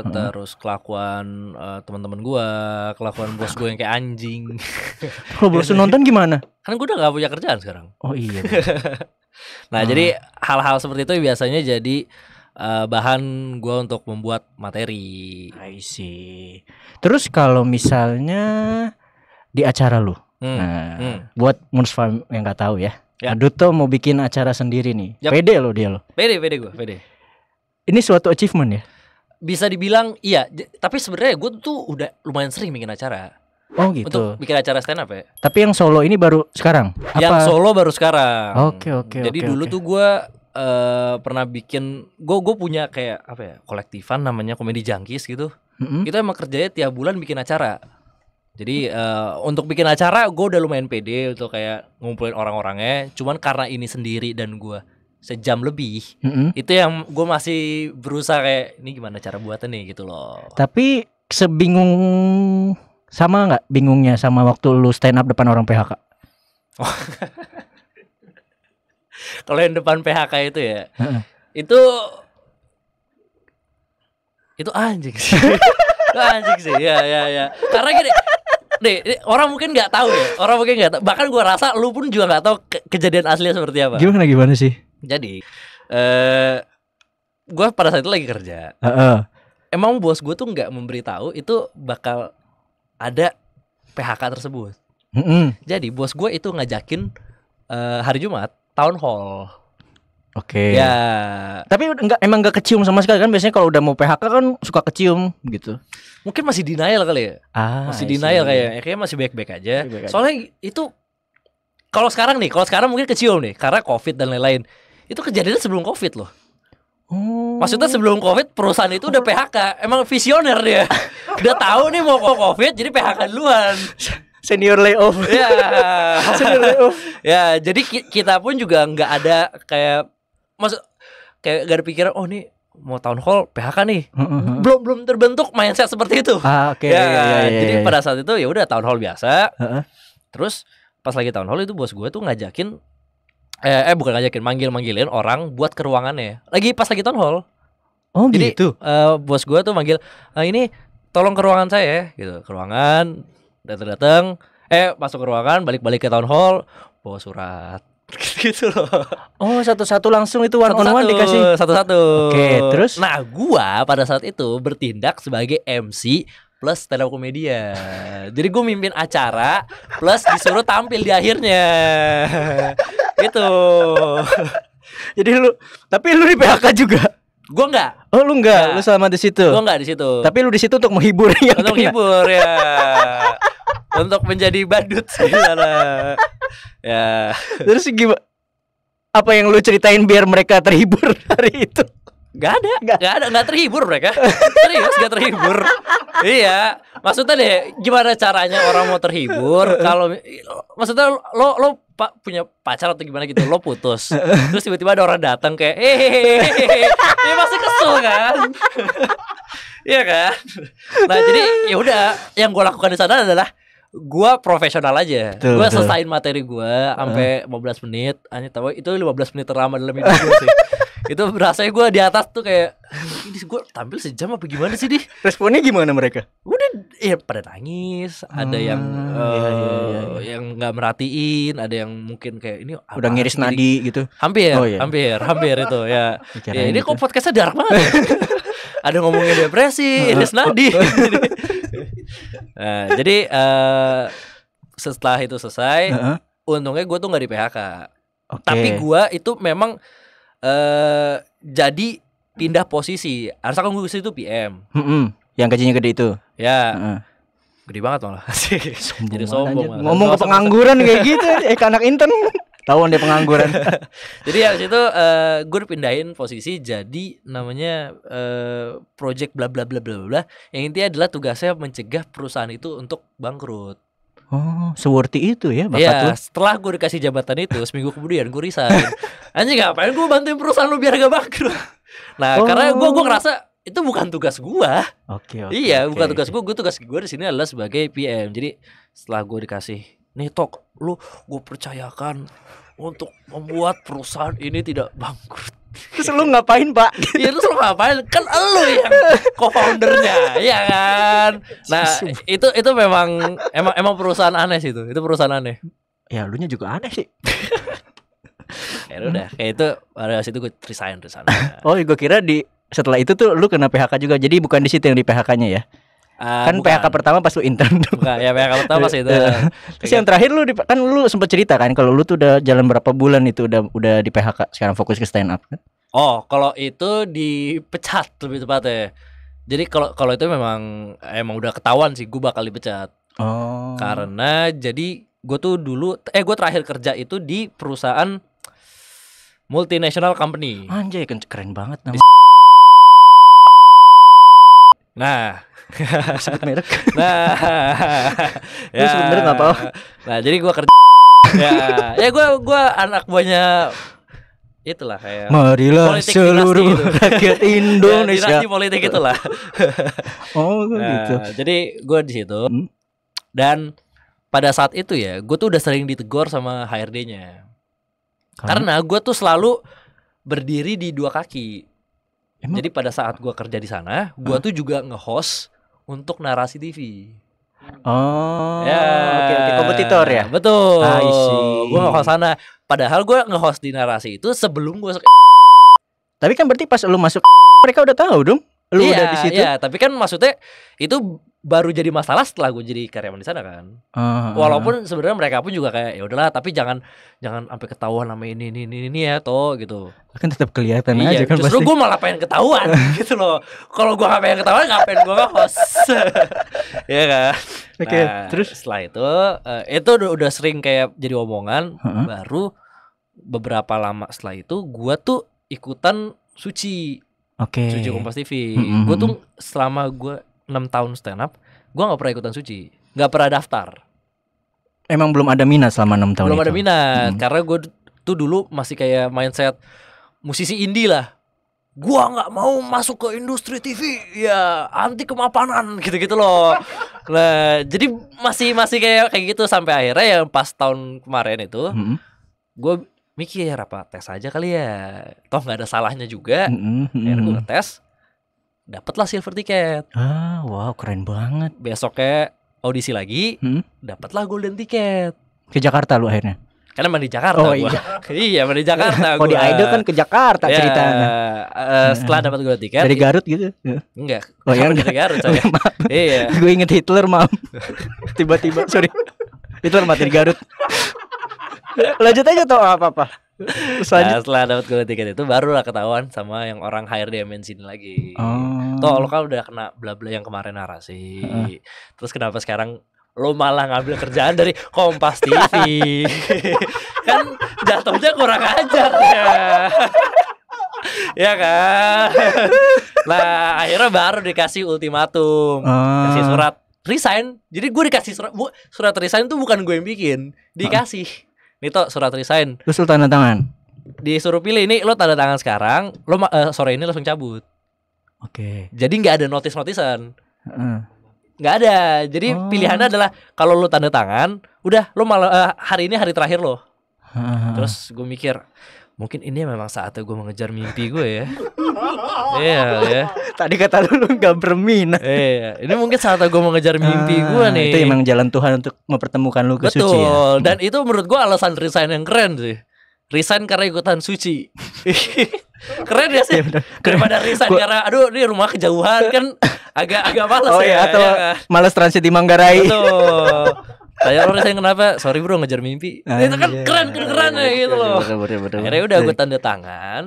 hmm. terus kelakuan uh, teman-teman gue, kelakuan bos gue yang kayak anjing.
(laughs) Kalau bos iya. nonton gimana?
Kan gue udah gak punya kerjaan sekarang. Oh iya. (laughs) nah hmm. jadi ah. hal-hal seperti itu biasanya jadi uh, bahan gue untuk membuat materi. I see.
Terus kalau misalnya di acara lu, hmm. nah, hmm. buat Farm yang nggak tahu ya, ya. Duto mau bikin acara sendiri nih. Yep. Pede lo dia lo.
Pede, pede gue, pede.
Ini suatu achievement ya.
Bisa dibilang iya, tapi sebenarnya gue tuh udah lumayan sering bikin acara.
Oh gitu. Untuk
bikin acara stand up ya.
Tapi yang solo ini baru sekarang.
Apa? Yang solo baru sekarang. Oke
okay, oke. Okay, Jadi okay, dulu
okay. tuh gue uh, pernah bikin gue gue punya kayak apa ya kolektifan namanya komedi jangkis gitu mm-hmm. itu emang kerjanya tiap bulan bikin acara jadi uh, untuk bikin acara gue udah lumayan pede untuk kayak ngumpulin orang-orangnya cuman karena ini sendiri dan gue sejam lebih mm-hmm. itu yang gue masih berusaha kayak ini gimana cara buatnya nih gitu loh
tapi sebingung sama nggak bingungnya sama waktu lu stand up depan orang PHK oh. (laughs)
(laughs) kalau yang depan PHK itu ya itu itu anjing sih (laughs) itu anjing sih ya ya ya karena gini Nih, orang mungkin nggak tahu ya. Orang mungkin nggak tahu. Bahkan gue rasa lu pun juga nggak tahu ke kejadian aslinya seperti apa. Gimana gimana sih? Jadi, eh uh, gua pada saat itu lagi kerja. Uh -uh. Emang bos gue tuh nggak memberitahu itu bakal ada PHK tersebut. Mm -hmm. Jadi bos gue itu ngajakin uh, hari Jumat town hall.
Oke. Okay. Ya. Tapi enggak emang enggak kecium sama sekali kan biasanya kalau udah mau PHK kan suka kecium gitu.
Mungkin masih denial kali ya. Ah, masih denial kayaknya. Kayaknya masih baik-baik aja. Baik Soalnya itu kalau sekarang nih, kalau sekarang mungkin kecium nih karena Covid dan lain-lain. Itu kejadiannya sebelum Covid loh. Oh. Maksudnya sebelum Covid perusahaan itu udah PHK. Emang visioner dia. (laughs) udah tahu nih mau Covid jadi PHK duluan senior
layoff. (laughs) Ya. (laughs) senior layoff.
Ya, jadi kita pun juga nggak ada kayak maksud kayak gak ada pikiran oh nih mau town hall PHK nih mm-hmm. belum belum terbentuk mindset seperti itu ah, oke okay. Ya, ya, ya, ya, ya, jadi ya, ya. pada saat itu ya udah town hall biasa uh huh terus pas lagi town hall itu bos gue tuh ngajakin eh, eh bukan ngajakin manggil manggilin orang buat ke ruangannya lagi pas lagi town hall oh jadi, gitu uh, bos gue tuh manggil ah, ini tolong ke ruangan saya gitu ke ruangan datang datang eh masuk ke ruangan balik balik ke town hall bawa surat (laughs) gitu loh. Oh
satu-satu langsung itu warna satu -satu, dikasih satu-satu. Oke okay, terus.
Nah gua pada saat itu bertindak sebagai MC plus stand up komedia. Jadi gua mimpin acara plus disuruh tampil di akhirnya. gitu. (laughs) Jadi lu tapi lu di PHK juga. Gue enggak. Oh, lu enggak. Ya. Lu selama di situ. Gue enggak di situ. Tapi
lu di situ untuk menghibur ya. Untuk menghibur ya.
untuk menjadi badut segala. (laughs) Iya
ya. Terus gimana? Apa yang lu ceritain biar mereka terhibur hari (laughs)
itu? Gak ada, gak, gak ada, gak terhibur mereka Serius gak terhibur Iya, maksudnya deh gimana caranya orang mau terhibur (laughs) Kalau, maksudnya lo, lo pak punya pacar atau gimana gitu lo putus (laughs) terus tiba-tiba ada orang datang kayak hehehe (laughs) ya pasti kesel kan (laughs) Iya kan nah jadi ya udah yang gue lakukan di sana adalah gue profesional aja gue selesaiin materi gue sampai 15 menit aneh tahu itu 15 menit terlama dalam hidup gue sih itu berasa gue di atas tuh kayak ini gue tampil sejam apa gimana sih di responnya gimana mereka udah ya pada nangis hmm, ada yang uh, iya, iya, iya. yang nggak merhatiin ada yang mungkin kayak ini udah ngiris nadi ini? gitu hampir oh, iya. hampir hampir itu ya, (laughs) ya ini gitu. kok podcastnya dark banget ya? (laughs) ada ngomongin depresi iris (laughs) nadi nah, jadi uh, setelah itu selesai uh -huh. untungnya gue tuh nggak di PHK okay. tapi gue itu memang uh, jadi pindah posisi. kan gue itu PM.
Mm -hmm. Yang gajinya gede itu. Ya. Mm -hmm. Gede banget malah. sombong (laughs) jadi sombong. Malah. Ngomong ke pengangguran kayak gitu, eh ke anak intern. (laughs) tahun dia pengangguran.
(laughs) jadi ya itu uh, eh, gue pindahin posisi jadi namanya uh, project bla bla bla bla bla. Yang intinya adalah tugasnya mencegah perusahaan itu untuk bangkrut.
Oh, seworti itu ya bakat ya, tuh.
setelah gue dikasih jabatan itu seminggu kemudian gue resign anjing ngapain gue bantuin perusahaan lu biar gak bangkrut nah oh. karena gue gue ngerasa itu bukan tugas gue Oke. Okay, okay, iya okay, bukan tugas gue gue tugas gue di sini adalah sebagai PM jadi setelah gue dikasih nih tok lu gue percayakan untuk membuat perusahaan ini tidak bangkrut Terus lu ngapain pak? (laughs) Iya terus lu ngapain? Kan lu yang co-foundernya Iya kan? Nah itu itu memang emang emang perusahaan aneh sih itu Itu perusahaan aneh
Ya lu nya juga aneh sih (laughs)
akhirnya udah kayak itu pada itu gue resign resign
oh gue kira di setelah itu tuh lu kena PHK juga jadi bukan di situ yang di PHK-nya ya Uh, kan bukan. PHK pertama pas lu intern
Bukan, ya PHK pertama pas itu.
Terus yang terakhir lu di, kan lu sempat cerita kan kalau lu tuh udah jalan berapa bulan itu udah udah di PHK sekarang fokus ke stand up. Kan?
Oh, kalau itu dipecat lebih tepatnya. Jadi kalau kalau itu memang emang udah ketahuan sih gue bakal dipecat. Oh. Karena jadi gue tuh dulu eh gue terakhir kerja itu di perusahaan multinational company. Anjay, keren banget nama. Nah, sebut merek. (laughs) Nah, ya. (laughs) sebut merek tau. Nah, jadi gua kerja. ya, ya gua gua anak buahnya itulah kayak marilah seluruh (laughs) rakyat ya, Indonesia. ya, politik itulah. oh, nah, gitu. Jadi gua di situ. Hmm? Dan pada saat itu ya, gue tuh udah sering ditegor sama HRD-nya. Karena gue tuh selalu berdiri di dua kaki. Emang? Jadi pada saat gue kerja di sana, gue tuh juga nge-host untuk narasi TV.
Oh, ya, oke, oke. kompetitor ya. Betul. Ah, gue nge-host sana.
Padahal gue nge-host di narasi itu sebelum gue.
Tapi kan berarti pas lu masuk mereka udah tahu dong lu iya, udah di situ. Iya,
tapi kan maksudnya itu baru jadi masalah setelah gue jadi karyawan di sana kan. Uh, Walaupun sebenarnya mereka pun juga kayak ya udahlah, tapi jangan jangan sampai ketahuan nama ini ini ini, ini ya toh gitu.
Kan tetap kelihatan iya, aja kan justru pasti. gue malah
pengen ketahuan (laughs) gitu loh. Kalau gue gak pengen ketahuan pengen gue nge-host. (laughs) Iya kan? Oke, nah, terus setelah itu uh, itu udah, udah sering kayak jadi omongan uh -huh. baru beberapa lama setelah itu gue tuh ikutan suci Oke. Okay. Suci Kompas TV. Mm -hmm. Gue tuh selama gue enam tahun stand up, gue nggak pernah ikutan Suci, nggak pernah daftar.
Emang belum ada minat selama enam tahun. Belum itu? ada minat,
hmm. karena gue tuh dulu masih kayak mindset musisi indie lah. Gua nggak mau masuk ke industri TV, ya anti kemapanan gitu-gitu loh. nah, (laughs) jadi masih masih kayak kayak gitu sampai akhirnya yang pas tahun kemarin itu, hmm. gue mikir apa tes aja kali ya toh nggak ada salahnya juga mm -hmm. akhirnya gue tes dapatlah silver ticket ah wow keren banget besoknya audisi lagi hmm? dapatlah golden ticket
ke Jakarta lu akhirnya
karena mandi Jakarta oh, gua. iya. (laughs) iya mandi Jakarta Kalau (laughs) oh, di Idol kan ke Jakarta yeah, ceritanya uh, setelah dapat golden tiket gitu? iya. oh, iya? (laughs) dari Garut gitu enggak oh, ya, enggak. dari Garut saya maaf. iya gue inget
Hitler maaf tiba-tiba sorry Hitler mati di Garut Lanjut aja tuh apa-apa.
Nah, setelah dapat golden tiket itu barulah ketahuan sama yang orang hire HRD sini lagi. Oh. Tuh lo kan udah kena bla bla yang kemarin narasi. Uh. Terus kenapa sekarang lo malah ngambil kerjaan dari Kompas TV? (laughs) kan jatuhnya kurang ajar ya. ya kan. nah, akhirnya baru dikasih ultimatum, uh. kasih surat resign. Jadi gue dikasih surat, surat resign itu bukan gue yang bikin, ah. dikasih. Uh Nito surat resign
terus suruh tanda tangan
disuruh pilih ini lo tanda tangan sekarang lo uh, eh, sore ini langsung cabut oke okay. jadi nggak ada notice notisan uh. nggak ada jadi oh. pilihannya adalah kalau lo tanda tangan udah lo malah eh, uh, hari ini hari terakhir lo uh. terus gue mikir mungkin ini memang saatnya gue mengejar mimpi gue ya. (laughs) Iya ya. Yeah. Tadi kata lu nggak berminat. Iya, yeah, ini mungkin saatnya gue mengejar mimpi ah, gue nih. Itu emang
jalan Tuhan untuk mempertemukan lu ke ya. Betul. suci. Betul. Ya? Dan
itu menurut gue alasan resign yang keren sih. Resign karena ikutan suci. (laughs) keren ya sih ya daripada resign gua... karena aduh ini rumah kejauhan kan agak agak males oh, iya, ya, iya atau ya, kan?
males transit di Manggarai betul
(laughs) Saya orang saya kenapa? Sorry bro ngejar mimpi. Nah, itu kan iya. keren keren keren iya, gitu loh. Bener,
bener, bener. Akhirnya udah gue
tanda tangan.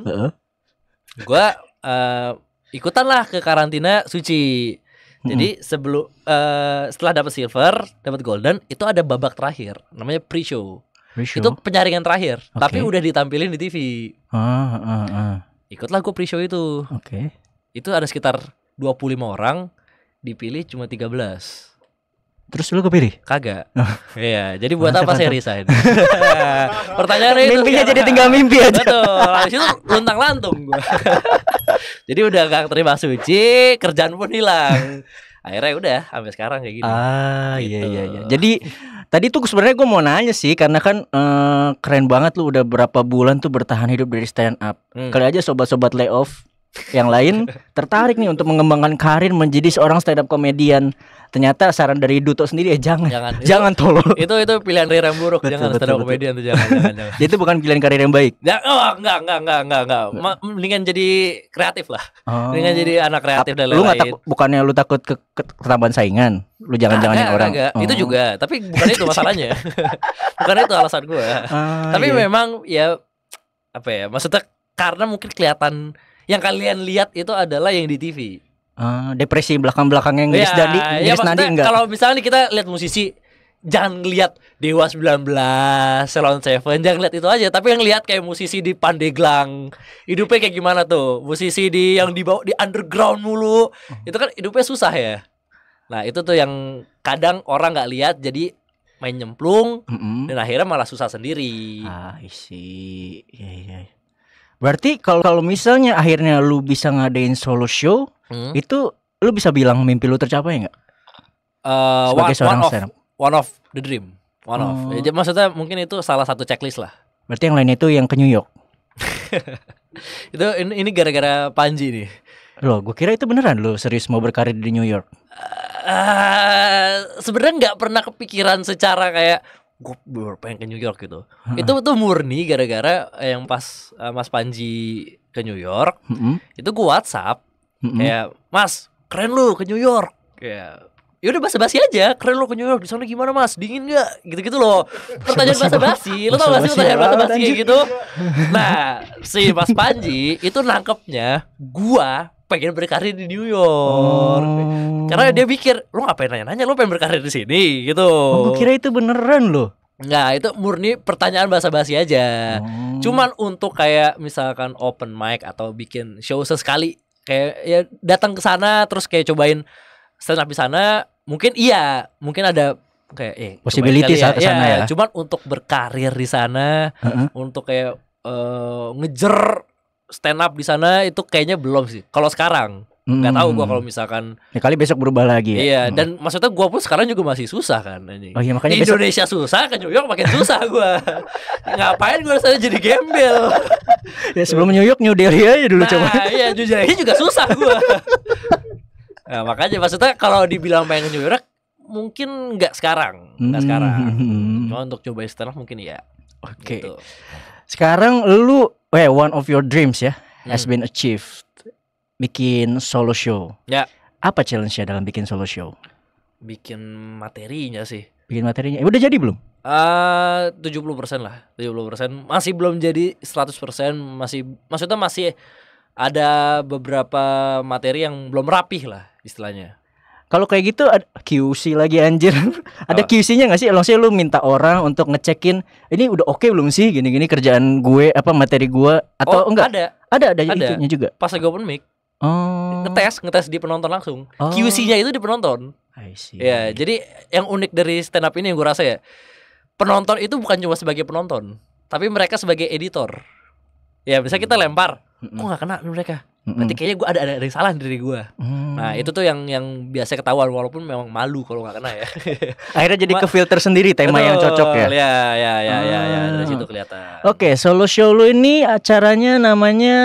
Gue uh, ikutan lah ke karantina suci. Jadi sebelum uh, setelah dapat silver, dapat golden, itu ada babak terakhir namanya pre-show. pre Itu penyaringan terakhir, okay. tapi udah ditampilin di TV. uh, ah, uh,
ah, uh. Ah.
Ikutlah gue pre-show itu. Oke. Okay. Itu ada sekitar 25 orang, dipilih cuma 13.
Terus lu kepilih?
Kagak. Oh. Iya, jadi buat mantap, apa mantap. saya resign? (laughs)
Pertanyaannya itu. Mimpinya ya. jadi tinggal mimpi aja. Betul. Habis
itu luntang lantung gua. (laughs) jadi udah gak terima suci, kerjaan pun hilang. Akhirnya udah sampai sekarang kayak gini. Ah, iya, gitu. iya iya iya.
Jadi tadi tuh sebenarnya gue mau nanya sih karena kan eh, keren banget lu udah berapa bulan tuh bertahan hidup dari stand up. Hmm. Kali aja sobat-sobat layoff yang lain (laughs) tertarik nih untuk mengembangkan karir menjadi seorang stand up komedian. Ternyata saran dari Duto sendiri ya jangan jangan, (laughs) jangan itu, Itu
itu pilihan karir yang buruk, betul, jangan betul, stand up komedian itu jangan jangan. (laughs) jangan.
itu bukan pilihan karir yang baik. Ya, oh,
enggak enggak enggak enggak enggak. mendingan jadi kreatif lah.
Oh. jadi
anak kreatif dan lain-lain. Lu enggak takut
bukannya lu takut ke, ke ketambahan saingan? Lu jangan-jangan yang orang. Oh. Itu juga,
tapi bukan itu masalahnya. bukan itu alasan gua. Ah, tapi iya. memang ya apa ya, maksudnya karena mungkin kelihatan yang kalian lihat itu adalah yang di TV.
Uh, ah, depresi belakang-belakangnya yang ya, Dandi, Inggris nanti enggak. Kalau
misalnya kita lihat musisi jangan lihat Dewa 19, Salon Seven, jangan lihat itu aja, tapi yang lihat kayak musisi di Pandeglang, hidupnya kayak gimana tuh? Musisi di yang dibawa di underground mulu. Oh. Itu kan hidupnya susah ya. Nah, itu tuh yang kadang orang nggak lihat jadi main nyemplung mm -hmm. dan akhirnya malah susah sendiri. Ah, isi. Iya, iya. iya.
Berarti kalau kalau misalnya akhirnya lu bisa ngadain solo show, hmm. itu lu bisa bilang mimpi lu tercapai nggak?
Uh, Sebagai one, seorang one of, One of the dream. One oh. of. Ya, maksudnya mungkin itu salah satu checklist lah.
Berarti yang lain itu yang ke New York.
(laughs) itu ini, gara-gara Panji nih.
Loh, gue kira itu beneran lo serius mau berkarir di
New York. Uh, uh Sebenarnya nggak pernah kepikiran secara kayak gue pengen ke New York gitu. Hmm. Itu tuh murni gara-gara eh, yang pas uh, Mas Panji ke New York, hmm. itu gue WhatsApp hmm. kayak Mas keren lu ke New York. Kayak ya udah bahasa basi aja keren lo ke New York di sana gimana mas dingin gak gitu gitu loh pertanyaan bahasa basi lo tau gak sih pertanyaan bahasa basi gitu nah si Mas Panji itu nangkepnya gua pengen berkarir di New York oh. karena dia pikir lo ngapain nanya-nanya lo pengen berkarir di sini gitu oh, gua kira
itu beneran lo
Nggak, itu murni pertanyaan bahasa basi aja. Oh. Cuman untuk kayak misalkan open mic atau bikin show sesekali kayak ya datang ke sana terus kayak cobain stand up di sana mungkin iya mungkin ada kayak eh, possibility saat ya, iya, sana ya, ya cuman untuk berkarir di sana uh-huh. untuk kayak uh, ngejer stand up di sana itu kayaknya belum sih kalau sekarang nggak hmm. tahu gua hmm. kalau misalkan
ya kali besok berubah lagi ya. Iya,
hmm. dan maksudnya gua pun sekarang juga masih susah kan anjing. Oh iya makanya di besok... Indonesia susah kan New York makin susah gua. (laughs) Ngapain gua rasanya jadi gembel. (laughs) ya
sebelum New York New Delhi aja dulu nah, coba.
iya jujur aja juga susah gua. (laughs) Nah, makanya maksudnya kalau dibilang pengen nyurek mungkin nggak sekarang,
nggak hmm. sekarang. Hmm.
Cuma untuk coba istirahat mungkin ya. Oke. Okay. Gitu.
Sekarang lu eh one of your dreams ya hmm. has been achieved. Bikin solo show. Ya. Apa challenge-nya dalam bikin solo show?
Bikin materinya sih.
Bikin materinya. Eh, udah jadi belum?
Ah, tujuh puluh persen lah, tujuh puluh persen masih belum jadi seratus persen masih maksudnya masih ada beberapa materi yang belum rapih lah istilahnya
kalau kayak gitu ada QC lagi anjir. (laughs) ada QC-nya gak sih? sih lu minta orang untuk ngecekin ini udah oke okay belum sih gini-gini kerjaan gue apa materi gue atau oh, enggak? Ada.
Ada ada, ada. itu juga. Pas gue open mic. Oh. Ngetes, ngetes di penonton langsung. Oh. QC-nya itu di penonton. I see. Ya, jadi yang unik dari stand up ini yang gue rasa ya. Penonton itu bukan cuma sebagai penonton, tapi mereka sebagai editor. Ya, bisa kita hmm. lempar. Hmm. Kok oh, gak kena mereka? mm Berarti kayaknya gue ada, ada ada salah dari gue. Mm. Nah itu tuh yang yang biasa ketahuan walaupun memang malu kalau nggak kena ya. (laughs)
Akhirnya jadi Ma- ke filter sendiri tema betul, yang cocok ya. Ya ya ya ya, ya dari ah. situ kelihatan. Oke okay, solo show lu ini acaranya namanya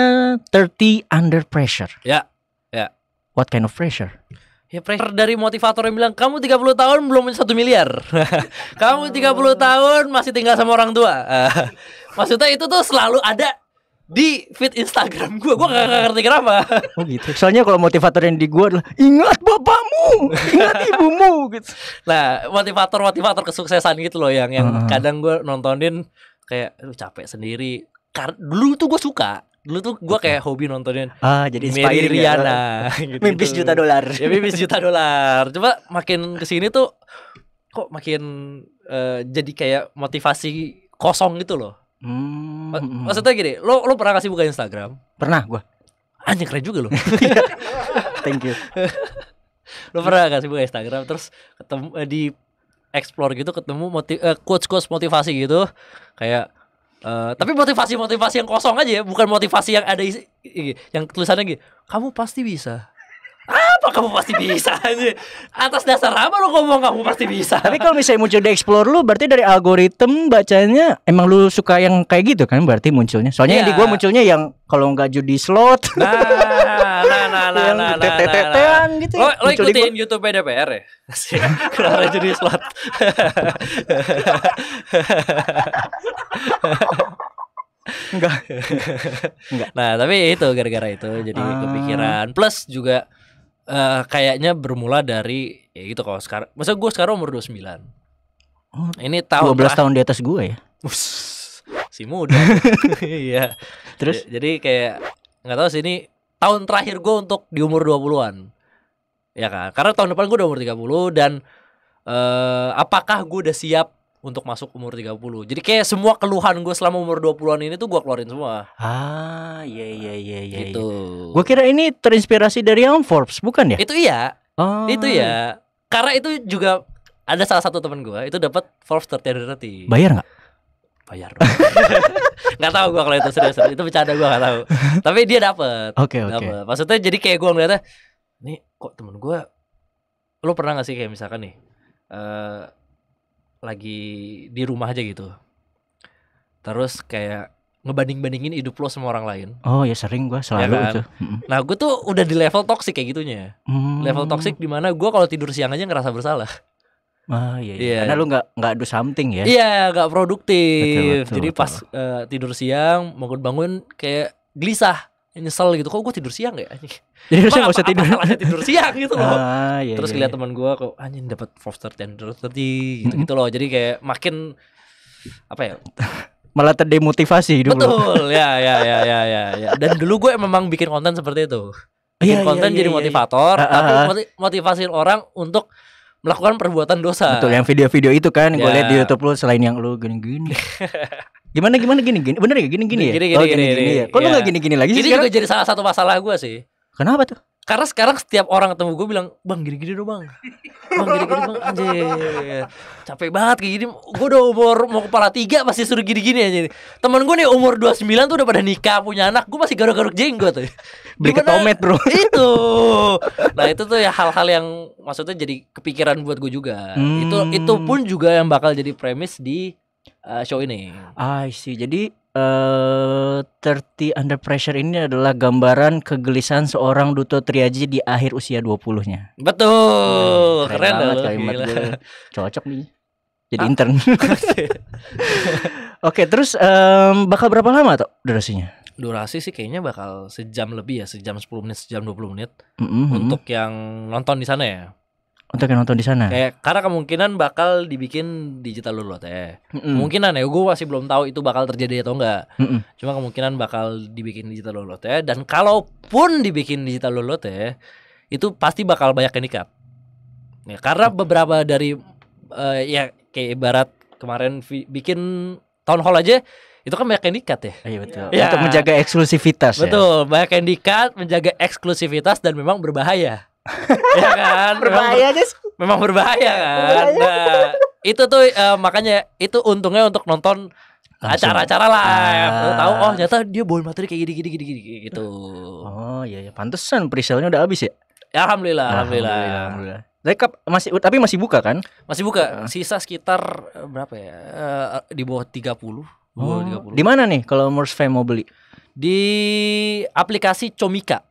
thirty Under Pressure. Ya ya. What kind of pressure?
Ya pressure dari motivator yang bilang kamu 30 tahun belum punya satu miliar. (laughs) kamu 30 tahun masih tinggal sama orang tua. (laughs) Maksudnya itu tuh selalu ada di feed Instagram gue gue gak, ngerti kenapa oh
gitu soalnya kalau motivator yang di gue adalah ingat bapamu,
ingat ibumu gitu nah motivator motivator kesuksesan gitu loh yang yang hmm. kadang gue nontonin kayak lu capek sendiri karena dulu tuh gue suka dulu tuh gue kayak hobi nontonin ah jadi Mary ya, Riana (laughs) gitu. mimpi juta dolar ya mimpi juta dolar coba makin kesini tuh kok makin uh, jadi kayak motivasi kosong gitu loh
Hmm,
hmm. maksudnya gini, lo lo pernah kasih buka Instagram? Pernah gue. Anjing keren juga lo. (laughs) Thank you. (laughs) lo pernah kasih buka Instagram terus ketemu eh, di explore gitu ketemu motiv eh, quotes quotes motivasi gitu kayak Uh, tapi motivasi-motivasi yang kosong aja ya, bukan motivasi yang ada isi, yang tulisannya gini, kamu pasti bisa oh, kamu pasti bisa aja atas dasar apa lu ngomong kamu pasti bisa tapi
kalau misalnya muncul di explore lu berarti dari algoritma bacanya emang lu suka yang kayak gitu kan berarti munculnya soalnya yeah. yang di iya. gua munculnya yang kalau nggak judi slot nah
nah nah nah (laughs) nah nah, nah, nah, nah. gitu ya. lo, lo ikutin YouTube DPR ya (laughs) kenapa judi slot Enggak. (laughs) Enggak. Nah, tapi itu gara-gara itu jadi ah. kepikiran. Plus juga uh, kayaknya bermula dari ya gitu kalau sekarang. Masa gue sekarang umur 29. Oh, ini tahun 12 tahun
di atas gue ya. Ush,
si muda. (laughs) Iya. Terus jadi kayak nggak tahu sih ini tahun terakhir gue untuk di umur 20-an. Ya kan? Karena tahun depan gue udah umur 30 dan uh, apakah gue udah siap untuk masuk umur 30 Jadi kayak semua keluhan gue selama umur 20an ini tuh gue keluarin semua Ah iya iya iya iya, iya. Gitu iya.
Gue kira ini terinspirasi dari yang Forbes bukan ya? Itu
iya oh. Itu iya. Karena itu juga ada salah satu teman gue itu dapat Forbes 30
30 Bayar gak? Bayar
dong (laughs) Gak tau gue kalau itu serius Itu bercanda gue gak tahu Tapi dia dapat. Oke okay, oke okay. Maksudnya jadi kayak gue ngeliatnya Nih kok temen gue Lo pernah gak sih kayak misalkan nih uh, lagi di rumah aja gitu terus kayak ngebanding-bandingin hidup lo sama orang lain. Oh ya sering gue ya selalu ya kan? itu. Nah gue tuh udah di level toxic kayak gitunya. Hmm. Level toxic dimana gue kalau tidur siang aja ngerasa bersalah. Ah iya, iya. Yeah. karena lu nggak nggak do something ya? Iya yeah, nggak produktif. Betul, betul, Jadi betul. pas uh, eh, tidur siang bangun-bangun kayak gelisah nyesel gitu kok gue tidur siang ya
(laughs) jadi harusnya gak usah tidur apa tidur siang gitu loh
ah, iya, terus iya, lihat iya. teman gue kok anjing dapat foster Tender terus tadi gitu gitu loh jadi kayak makin apa ya
(laughs) malah terdemotivasi hidup betul
ya, ya ya ya ya ya dan dulu gue memang bikin konten seperti itu iya, bikin yeah, konten yeah, jadi yeah, iya. motivator yeah. tapi ah. motivasi orang untuk melakukan perbuatan dosa betul yang
video-video itu kan yeah. gue ya. lihat di YouTube lu selain yang lu gini-gini (laughs) Gimana gimana gini gini. Bener ya gini gini ya. Gini gini, oh, gini, gini, gini, ya. Kok lu iya. gak gini gini lagi sih? Ini juga jadi
salah satu masalah gue sih. Kenapa tuh? Karena sekarang setiap orang ketemu gue bilang Bang gini-gini dong bang Bang gini-gini bang Anjir Capek banget kayak gini Gue udah umur mau kepala tiga Masih suruh gini-gini aja Temen gue nih umur dua sembilan tuh udah pada nikah Punya anak Gue masih garuk-garuk jenggot tuh eh. Beli ketomet bro (laughs) Itu Nah itu tuh ya hal-hal yang Maksudnya jadi kepikiran buat gue juga hmm. Itu itu pun juga yang bakal jadi premis di uh, show ini.
Ah, I see. Jadi uh, Under Pressure ini adalah gambaran kegelisahan seorang Duto Triaji di akhir usia 20-nya. Betul. Hmm, keren, keren banget kalimat Cocok nih. Jadi ah. intern. (laughs) Oke, terus um, bakal berapa lama tuh durasinya?
Durasi sih kayaknya bakal sejam lebih ya, sejam 10 menit, sejam 20 menit. Mm -hmm. Untuk yang nonton di sana ya
untuk yang nonton di sana. Kayak
karena kemungkinan bakal dibikin digital dulu teh. Mm -mm. Kemungkinan ya, gue masih belum tahu itu bakal terjadi atau enggak. Mm -mm. Cuma kemungkinan bakal dibikin digital dulu teh. Dan kalaupun dibikin digital dulu teh, itu pasti bakal banyak yang nikat. Ya, karena beberapa dari uh, ya kayak ibarat kemarin bikin town hall aja itu kan banyak yang dikat ya. Iya betul. Ya. Untuk menjaga
eksklusivitas.
Ya. Betul, ya. banyak yang dikat, menjaga eksklusivitas dan memang berbahaya ya kan berbahaya guys memang berbahaya kan nah itu tuh uh, makanya itu untungnya untuk nonton acara-acara live ya. ah. tahu oh ternyata dia bawain materi kayak gini gini gini, gitu oh iya
ya pantesan presale-nya udah habis ya,
ya alhamdulillah alhamdulillah, alhamdulillah.
alhamdulillah. Rekap masih tapi masih buka kan?
Masih buka. Ah. Sisa sekitar e, berapa ya? Uh, di bawah 30. Oh, 30. Di mana nih kalau Morse fame mau beli? Di aplikasi Comika.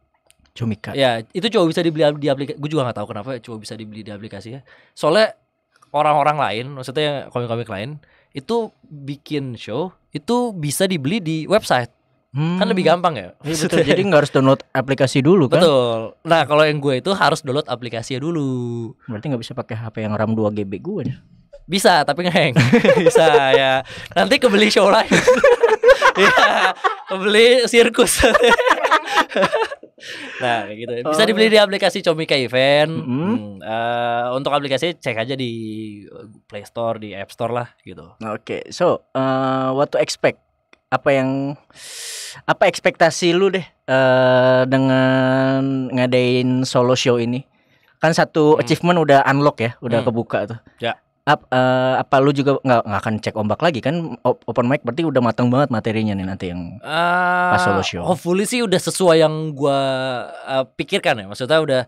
Comika. Ya, itu coba bisa dibeli di aplikasi. Gue juga gak tahu kenapa ya coba bisa dibeli di aplikasi ya. Soalnya orang-orang lain, maksudnya komik-komik lain, itu bikin show itu bisa dibeli di website. Kan hmm. Kan lebih gampang ya. (laughs) betul. Jadi nggak
harus download aplikasi dulu kan? Betul.
Nah, kalau yang gue itu harus download aplikasinya dulu. Berarti
nggak bisa pakai HP yang RAM 2 GB gue nih.
Bisa, tapi ngeheng. (laughs) bisa ya. Nanti kebeli show lain. (laughs) ya, kebeli sirkus. (laughs) nah gitu bisa oh. dibeli di aplikasi Comika Event mm -hmm. uh, untuk aplikasi cek aja di Play Store di App Store lah gitu
oke okay. so uh, what to expect apa yang apa ekspektasi lu deh uh, dengan ngadain solo show ini kan satu hmm. achievement udah unlock ya udah hmm. kebuka tuh ya Ap, uh, apa lu juga nggak nggak akan cek ombak lagi kan open mic berarti udah matang banget materinya nih nanti yang
uh, pas solo show. Hopefully sih udah sesuai yang gua uh, pikirkan ya. Maksudnya udah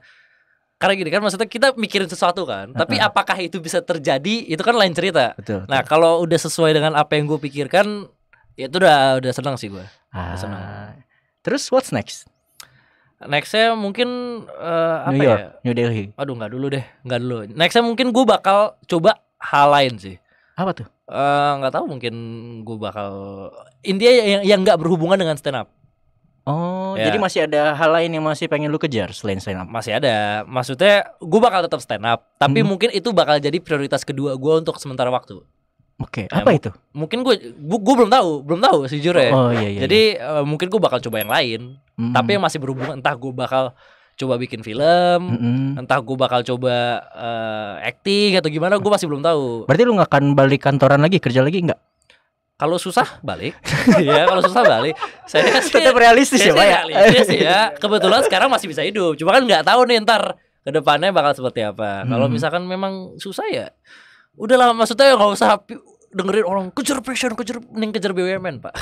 karena gini kan maksudnya kita mikirin sesuatu kan uh-huh. tapi apakah itu bisa terjadi itu kan lain cerita betul, nah kalau udah sesuai dengan apa yang gue pikirkan ya itu udah udah senang sih gua. Uh, ah, senang
terus what's next
nextnya mungkin uh, New apa ya? York, ya New Delhi aduh nggak dulu deh nggak dulu nextnya mungkin gue bakal coba hal lain sih. Apa tuh? Eh, nggak uh, tahu mungkin gue bakal India yang yang nggak berhubungan dengan stand up.
Oh, ya. jadi
masih ada hal lain yang masih pengen lu kejar selain stand up? Masih ada. Maksudnya gue bakal tetap stand up, tapi hmm. mungkin itu bakal jadi prioritas kedua gue untuk sementara waktu. Oke, okay. apa itu? Mungkin gue gue belum tahu, belum tahu sejujurnya. Oh, oh iya, iya, jadi iya. Eh, mungkin gue bakal coba yang lain, hmm. tapi yang masih berhubungan entah gue bakal coba bikin film, mm -hmm. entah gue bakal coba uh, acting atau gimana, gue masih belum tahu.
Berarti lu nggak akan balik kantoran lagi,
kerja lagi nggak? Kalau susah balik, (laughs) ya kalau susah balik. Saya sih, tetap realistis ya, saya ya, Pak ya. Realistis ya. Kebetulan sekarang masih bisa hidup, cuma kan nggak tahu nih ntar kedepannya bakal seperti apa. Hmm. Kalau misalkan memang susah ya, udah lama maksudnya ya nggak usah dengerin orang kejar passion, kejar mending kejar BUMN pak.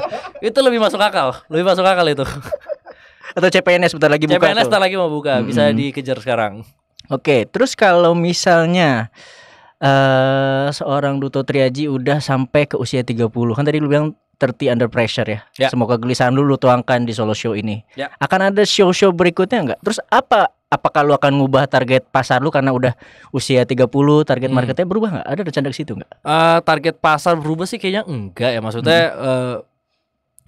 (laughs) itu lebih masuk akal, lebih masuk akal itu atau CPNS sebentar lagi buka. CPNS sebentar lagi mau buka, hmm. bisa dikejar sekarang.
Oke, terus kalau misalnya uh, seorang Duto Triaji udah sampai ke usia 30. Kan tadi lu bilang 30 under pressure ya. ya. Semoga gelisahan lu lu tuangkan di solo show ini. Ya. Akan ada show-show berikutnya enggak? Terus apa apakah lu akan ngubah target pasar lu karena udah usia 30, target hmm. marketnya berubah nggak? Ada rencana ke situ nggak?
Uh, target pasar berubah sih kayaknya enggak ya maksudnya hmm. uh,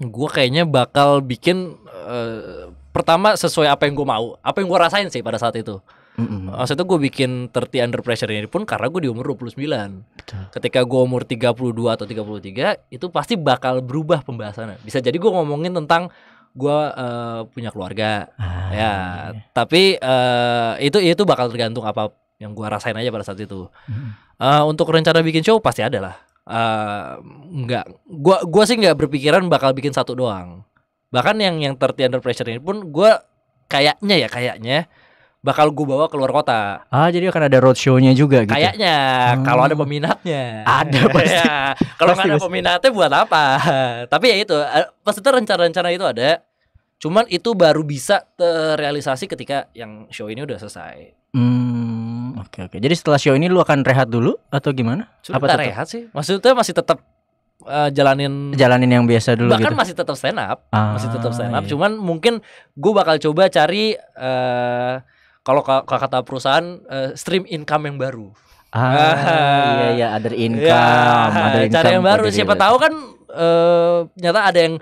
gue kayaknya bakal bikin uh, pertama sesuai apa yang gue mau, apa yang gue rasain sih pada saat itu. Mm-hmm. Maksudnya gue bikin 30 under pressure ini pun karena gue di umur 29 Betul. Ketika gue umur 32 atau 33 Itu pasti bakal berubah pembahasannya Bisa jadi gue ngomongin tentang gue uh, punya keluarga ah, ya iya. tapi uh, itu itu bakal tergantung apa yang gue rasain aja pada saat itu hmm. uh, untuk rencana bikin show pasti ada lah uh, nggak gua gua sih nggak berpikiran bakal bikin satu doang bahkan yang yang terti under pressure ini pun gua kayaknya ya kayaknya bakal gue bawa keluar kota.
Ah, jadi akan ada road show-nya juga gitu. Kayaknya
hmm. kalau ada peminatnya. Ada (laughs) pasti. ya, kalau nggak ada minatnya peminatnya buat apa? (laughs) Tapi ya itu, pasti eh, rencana-rencana itu ada. Cuman itu baru bisa terrealisasi ketika yang show ini udah selesai.
Oke oke. Jadi setelah show ini lu akan rehat dulu atau gimana? Sudah Apa tetap? rehat
sih? Maksudnya masih tetap uh, jalanin jalanin
yang biasa dulu bahkan gitu. masih
tetap stand up, ah, masih tetap stand up. Iya. Cuman mungkin gua bakal coba cari uh, kalau kata perusahaan uh, stream income yang baru. Ah, ah (laughs) iya iya ada income, ya, other income. (laughs) Cari yang baru siapa tahu kan uh, nyata ada yang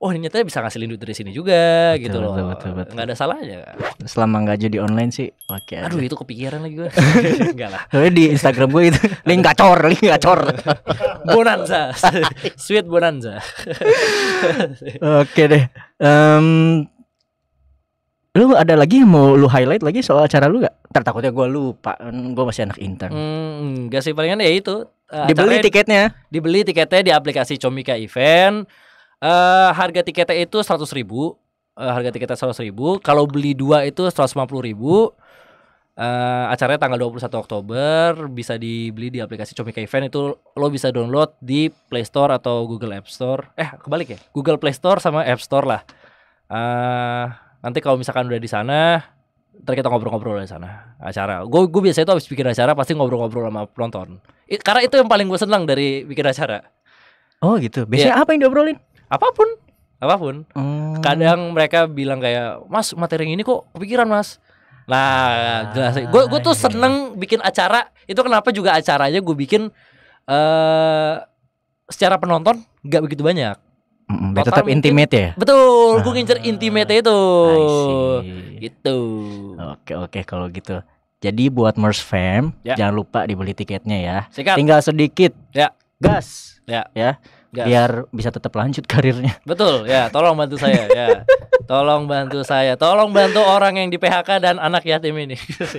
oh ternyata bisa ngasih duit dari sini juga betul, gitu loh. Betul, betul, betul. Gak ada salahnya.
Selama nggak jadi online sih, oke. Aja. Aduh itu
kepikiran lagi gue. Enggak (laughs) lah.
di Instagram gue itu link gacor, link gacor. (laughs) bonanza,
(laughs) sweet bonanza.
oke deh. Um, lu ada lagi yang mau lu highlight lagi soal acara lu gak? Ntar takutnya gue lupa, gue masih anak intern.
Hmm, Gak sih palingan ya itu. Eh, dibeli tiketnya. Dibeli tiketnya di aplikasi Comika Event uh, harga tiketnya itu seratus ribu. Uh, harga tiketnya seratus ribu. Kalau beli dua itu seratus lima puluh ribu. Uh, acaranya tanggal 21 Oktober bisa dibeli di aplikasi Comika Event itu lo bisa download di Play Store atau Google App Store. Eh, kebalik ya. Google Play Store sama App Store lah. Uh, nanti kalau misalkan udah di sana, ntar kita ngobrol-ngobrol di sana acara. Gue gue biasanya tuh habis bikin acara pasti ngobrol-ngobrol sama penonton. karena itu yang paling gue senang dari bikin acara. Oh gitu. Biasanya yeah. apa yang
diobrolin? apapun
apapun hmm. kadang mereka bilang kayak mas materi ini kok kepikiran mas nah jelas ah, gue tuh iya. seneng iya. bikin acara itu kenapa juga acaranya gue bikin uh, secara penonton nggak begitu banyak Mm, Total tetap intimate ya. Betul, gue ah, ngincer intimate itu. Gitu. Oke oke kalau gitu.
Jadi buat Mers Fam, ya. jangan lupa dibeli tiketnya ya. Sikat. Tinggal sedikit. Ya.
Gas. Ya. Ya. Gas. biar
bisa tetap lanjut karirnya.
Betul, ya. Tolong bantu saya, ya. Tolong bantu saya. Tolong bantu orang yang di PHK dan anak yatim ini.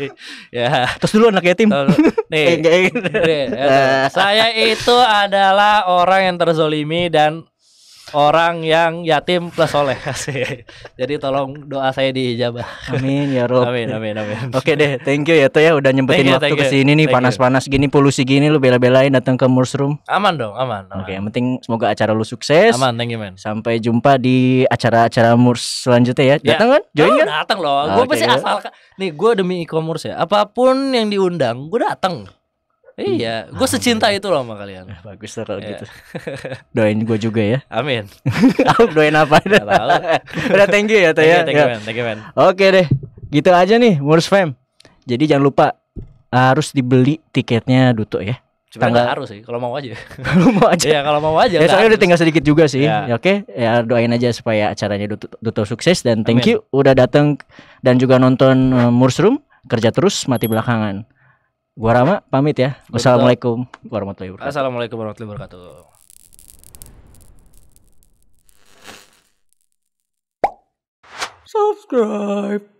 (laughs) ya. Terus dulu anak yatim. Tolong. Nih. (laughs) nih ya, saya itu adalah orang yang terzolimi dan orang yang yatim plus soleh (laughs) jadi tolong doa saya diijabah amin ya rob amin amin amin oke
deh thank you ya tuh ya udah nyempetin thank you, waktu ke sini nih panas-panas gini polusi gini lu bela-belain datang ke murs room. aman dong aman, aman. oke yang penting semoga acara lu sukses aman thank you man sampai jumpa di acara-acara murs selanjutnya ya, ya. datang ya. kan join oh, kan datang loh gue pasti ya. asal
nih gue demi e-commerce ya apapun yang diundang gue datang Iya, gue secinta itu loh sama kalian. Eh, bagus lah kalau yeah. gitu. (laughs)
Doain gue juga ya. Amin.
(laughs) Doain apa? ya? tahu. (laughs) Udah thank you ya, Teh ya. Thank you, man. Thank you, ya. man.
Oke deh, gitu aja nih, Murus Fam. Jadi jangan lupa harus dibeli tiketnya Duto ya. Cuma tanggal harus sih
kalau mau aja. kalau mau aja. Iya, kalau mau aja. Ya, soalnya udah
tinggal sedikit juga sih. Iya. Ya. Oke, ya doain aja supaya acaranya Duto, Duto sukses dan thank Amin. you udah datang dan juga nonton uh, eh, Mursroom kerja terus mati belakangan. Gua Rama pamit ya. Wassalamualaikum warahmatullahi wabarakatuh.
Assalamualaikum warahmatullahi wabarakatuh.
Subscribe.